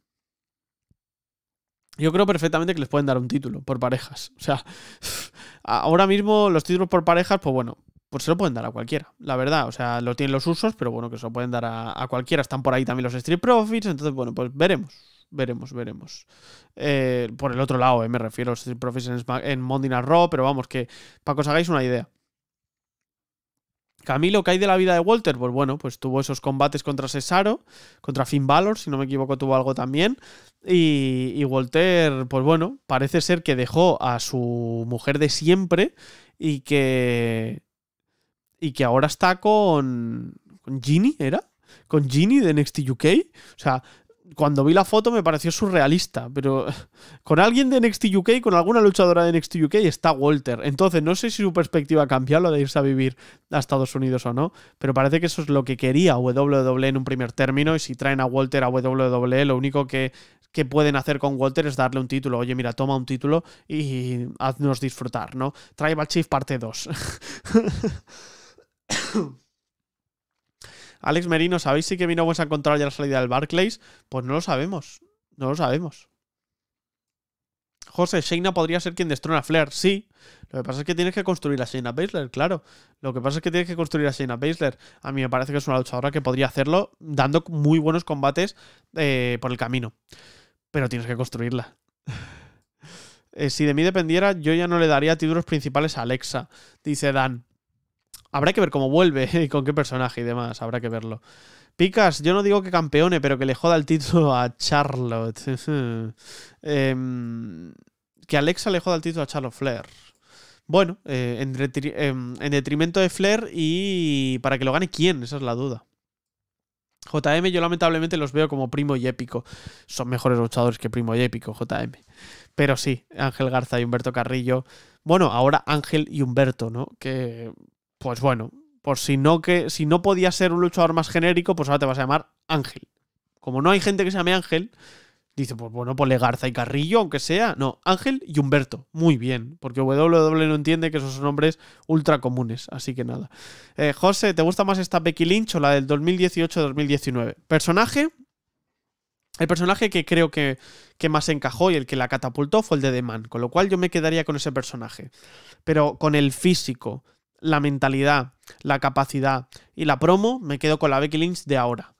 Yo creo perfectamente que les pueden dar un título por parejas. O sea, [LAUGHS] ahora mismo los títulos por parejas, pues bueno, pues se lo pueden dar a cualquiera, la verdad. O sea, lo tienen los usos, pero bueno, que se lo pueden dar a, a cualquiera. Están por ahí también los Street Profits, entonces bueno, pues veremos veremos, veremos. Eh, por el otro lado, eh, me refiero a los en, en Monday Raw, pero vamos, que para que os hagáis una idea. Camilo, ¿qué hay de la vida de Walter? Pues bueno, pues tuvo esos combates contra Cesaro, contra Finn Balor, si no me equivoco, tuvo algo también. Y, Walter, pues bueno, parece ser que dejó a su mujer de siempre y que. Y que ahora está con. ¿Con Ginny, era? Con Ginny de Next UK. O sea, cuando vi la foto me pareció surrealista, pero con alguien de NXT UK, con alguna luchadora de NXT UK está Walter. Entonces, no sé si su perspectiva ha lo de irse a vivir a Estados Unidos o no, pero parece que eso es lo que quería WWE en un primer término y si traen a Walter a WWE, lo único que, que pueden hacer con Walter es darle un título. Oye, mira, toma un título y haznos disfrutar, ¿no? Tribal Chief parte 2. Alex Merino, ¿sabéis si vino Owens a encontrar ya la salida del Barclays? Pues no lo sabemos. No lo sabemos. José, Shayna podría ser quien destrona a Flair, sí. Lo que pasa es que tienes que construir a Shayna Baszler, claro. Lo que pasa es que tienes que construir a Shayna Baszler. A mí me parece que es una luchadora que podría hacerlo dando muy buenos combates eh, por el camino. Pero tienes que construirla. [LAUGHS] Eh, si de mí dependiera, yo ya no le daría títulos principales a Alexa, dice Dan. Habrá que ver cómo vuelve [LAUGHS] y con qué personaje y demás, habrá que verlo. Picas, yo no digo que campeone, pero que le joda el título a Charlotte. [LAUGHS] Em, que Alexa le joda el título a Charlotte Flair. Bueno, eh, en, em, en, detrimento de Flair y para que lo gane quién, esa es la duda. JM yo lamentablemente los veo como Primo y Épico. Son mejores luchadores que Primo y Épico, JM. Pero sí, Ángel Garza y Humberto Carrillo. Bueno, ahora Ángel y Humberto, ¿no? Que pues bueno, por si no que si no podía ser un luchador más genérico, pues ahora te vas a llamar Ángel. Como no hay gente que se llame Ángel, dice, pues bueno, ponle Garza y Carrillo, aunque sea. No, Ángel y Humberto. Muy bien, porque W e no entiende que esos son nombres ultra comunes, así que nada. Eh, José, ¿te gusta más esta Becky Lynch o la del 2018-2019? Personaje, el personaje que creo que, que, más encajó y el que la catapultó fue el de The con lo cual yo me quedaría con ese personaje. Pero con el físico, la mentalidad, la capacidad y la promo, me quedo con la Becky Lynch de ahora.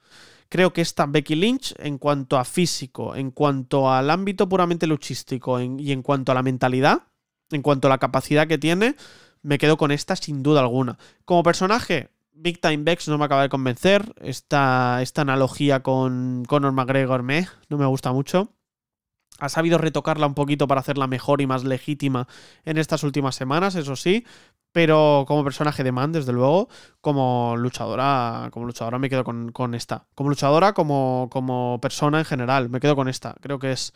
Creo que esta Becky Lynch, en cuanto a físico, en cuanto al ámbito puramente luchístico y en cuanto a la mentalidad, en cuanto a la capacidad que tiene, me quedo con esta sin duda alguna. Como personaje, Big Time Vex no me acaba de convencer. Esta, esta analogía con Conor McGregor me, no me gusta mucho ha sabido retocarla un poquito para hacerla mejor y más legítima en estas últimas semanas, eso sí. Pero como personaje de man, desde luego, como luchadora, como luchadora me quedo con, esta. Como luchadora, como, como persona en general, me quedo con esta. Creo que es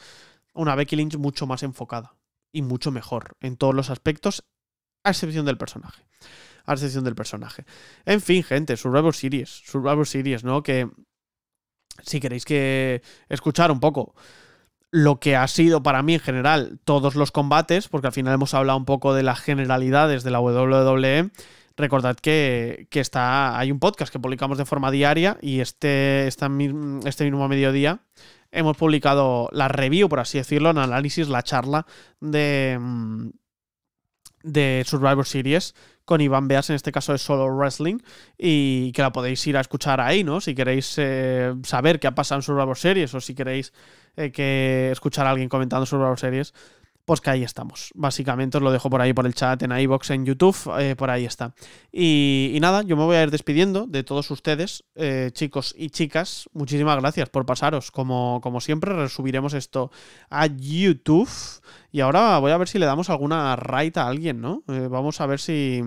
una Becky Lynch mucho más enfocada y mucho mejor en todos los aspectos, a excepción del personaje. A excepción del personaje. En fin, gente, Survivor Series. Survivor Series, ¿no? Que si queréis que escuchar un poco lo que ha sido para mí en general todos los combates, porque al final hemos hablado un poco de las generalidades de la WWE. Recordad que, está, hay un podcast que publicamos de forma diaria y este, este, este mismo mediodía hemos publicado la review, por así decirlo, en análisis, la charla de, mm, de Survivor Series con Iván Beas, en este caso de Solo Wrestling, y que la podéis ir a escuchar ahí, ¿no? Si queréis eh, saber qué ha pasado en Survivor Series o si queréis eh, que escuchar a alguien comentando Survivor Series, pues que ahí estamos. Básicamente os lo dejo por ahí, por el chat, en iBox, en YouTube, eh, por ahí está. Y, nada, yo me voy a ir despidiendo de todos ustedes, eh, chicos y chicas. Muchísimas gracias por pasaros. Como, como siempre, resubiremos esto a YouTube. Y ahora voy a ver si le damos alguna raid a alguien, ¿no? Eh, vamos a ver si,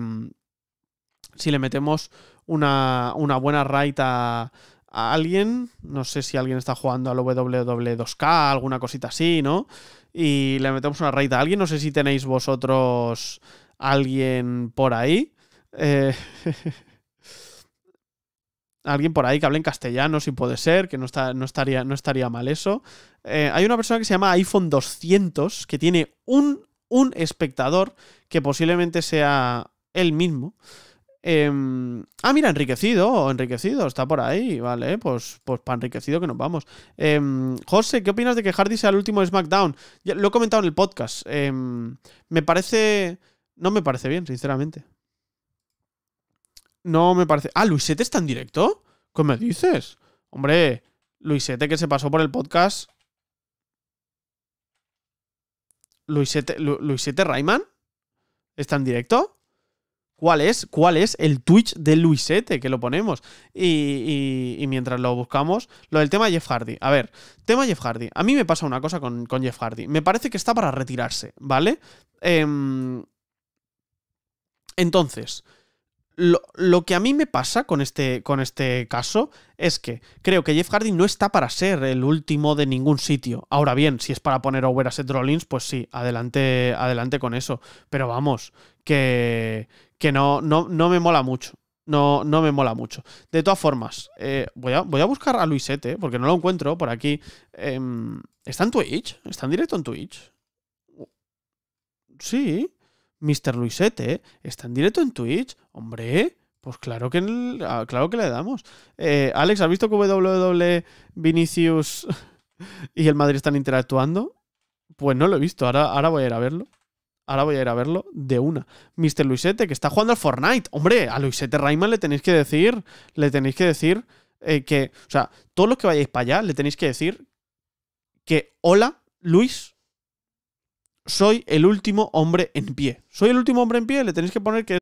si le metemos una, buena raid a a alguien. No sé si alguien está jugando al WW2K, alguna cosita así, ¿no? y le metemos una raid a alguien. No sé si tenéis vosotros alguien por ahí. Eh, [LAUGHS] alguien por ahí que hable en castellano, si puede ser, que no, estaría, no estaría mal eso. Eh, hay una persona que se llama iPhone 200 que tiene un, un espectador que posiblemente sea él mismo. Em, ah, mira, enriquecido, enriquecido, está por ahí, vale, pues, pues para enriquecido que nos vamos. Em, José, ¿qué opinas de que Hardy sea el último de SmackDown? Ya, lo he comentado en el podcast. Em, me parece. No me parece bien, sinceramente. No me parece. Ah, ¿Luisete está en directo? ¿Qué me dices? Hombre, Luisete que se pasó por el podcast. ¿Luisete, Luisete Rayman? ¿Está en directo? cuál es, cuál es el Twitch de Luisete, que lo ponemos. Y, mientras lo buscamos, lo del tema de Jeff Hardy. A ver, tema Jeff Hardy. A mí me pasa una cosa con, Jeff Hardy. Me parece que está para retirarse, ¿vale? Em, entonces, lo, que a mí me pasa con este, con este caso es que creo que Jeff Hardy no está para ser el último de ningún sitio. Ahora bien, si es para poner over a Seth Rollins, pues sí, adelante, adelante con eso. Pero vamos, que, que no, no, no me mola mucho. No, no me mola mucho. De todas formas, eh, voy, a, voy a buscar a Luisete, eh, porque no lo encuentro por aquí. Em, ¿Está en Twitch? ¿Está en directo en Twitch? Sí. Mr. Luisete, eh, ¿está en directo en Twitch? Hombre, pues claro que, ah, claro que le damos. Alex, ¿has visto que WW e, Vinicius [LAUGHS] y el Madrid están interactuando? Pues no lo he visto, ahora, ahora voy a ir a verlo. Ahora voy a ir a verlo de una. Mr. Luisete, que está jugando al Fortnite. Hombre, a Luisete Rayman le tenéis que decir. Le tenéis que decir eh, que. O sea, todos los que vayáis para allá, le tenéis que decir que. Hola, Luis. Soy el último hombre en pie. Soy el último hombre en pie. Le tenéis que poner que.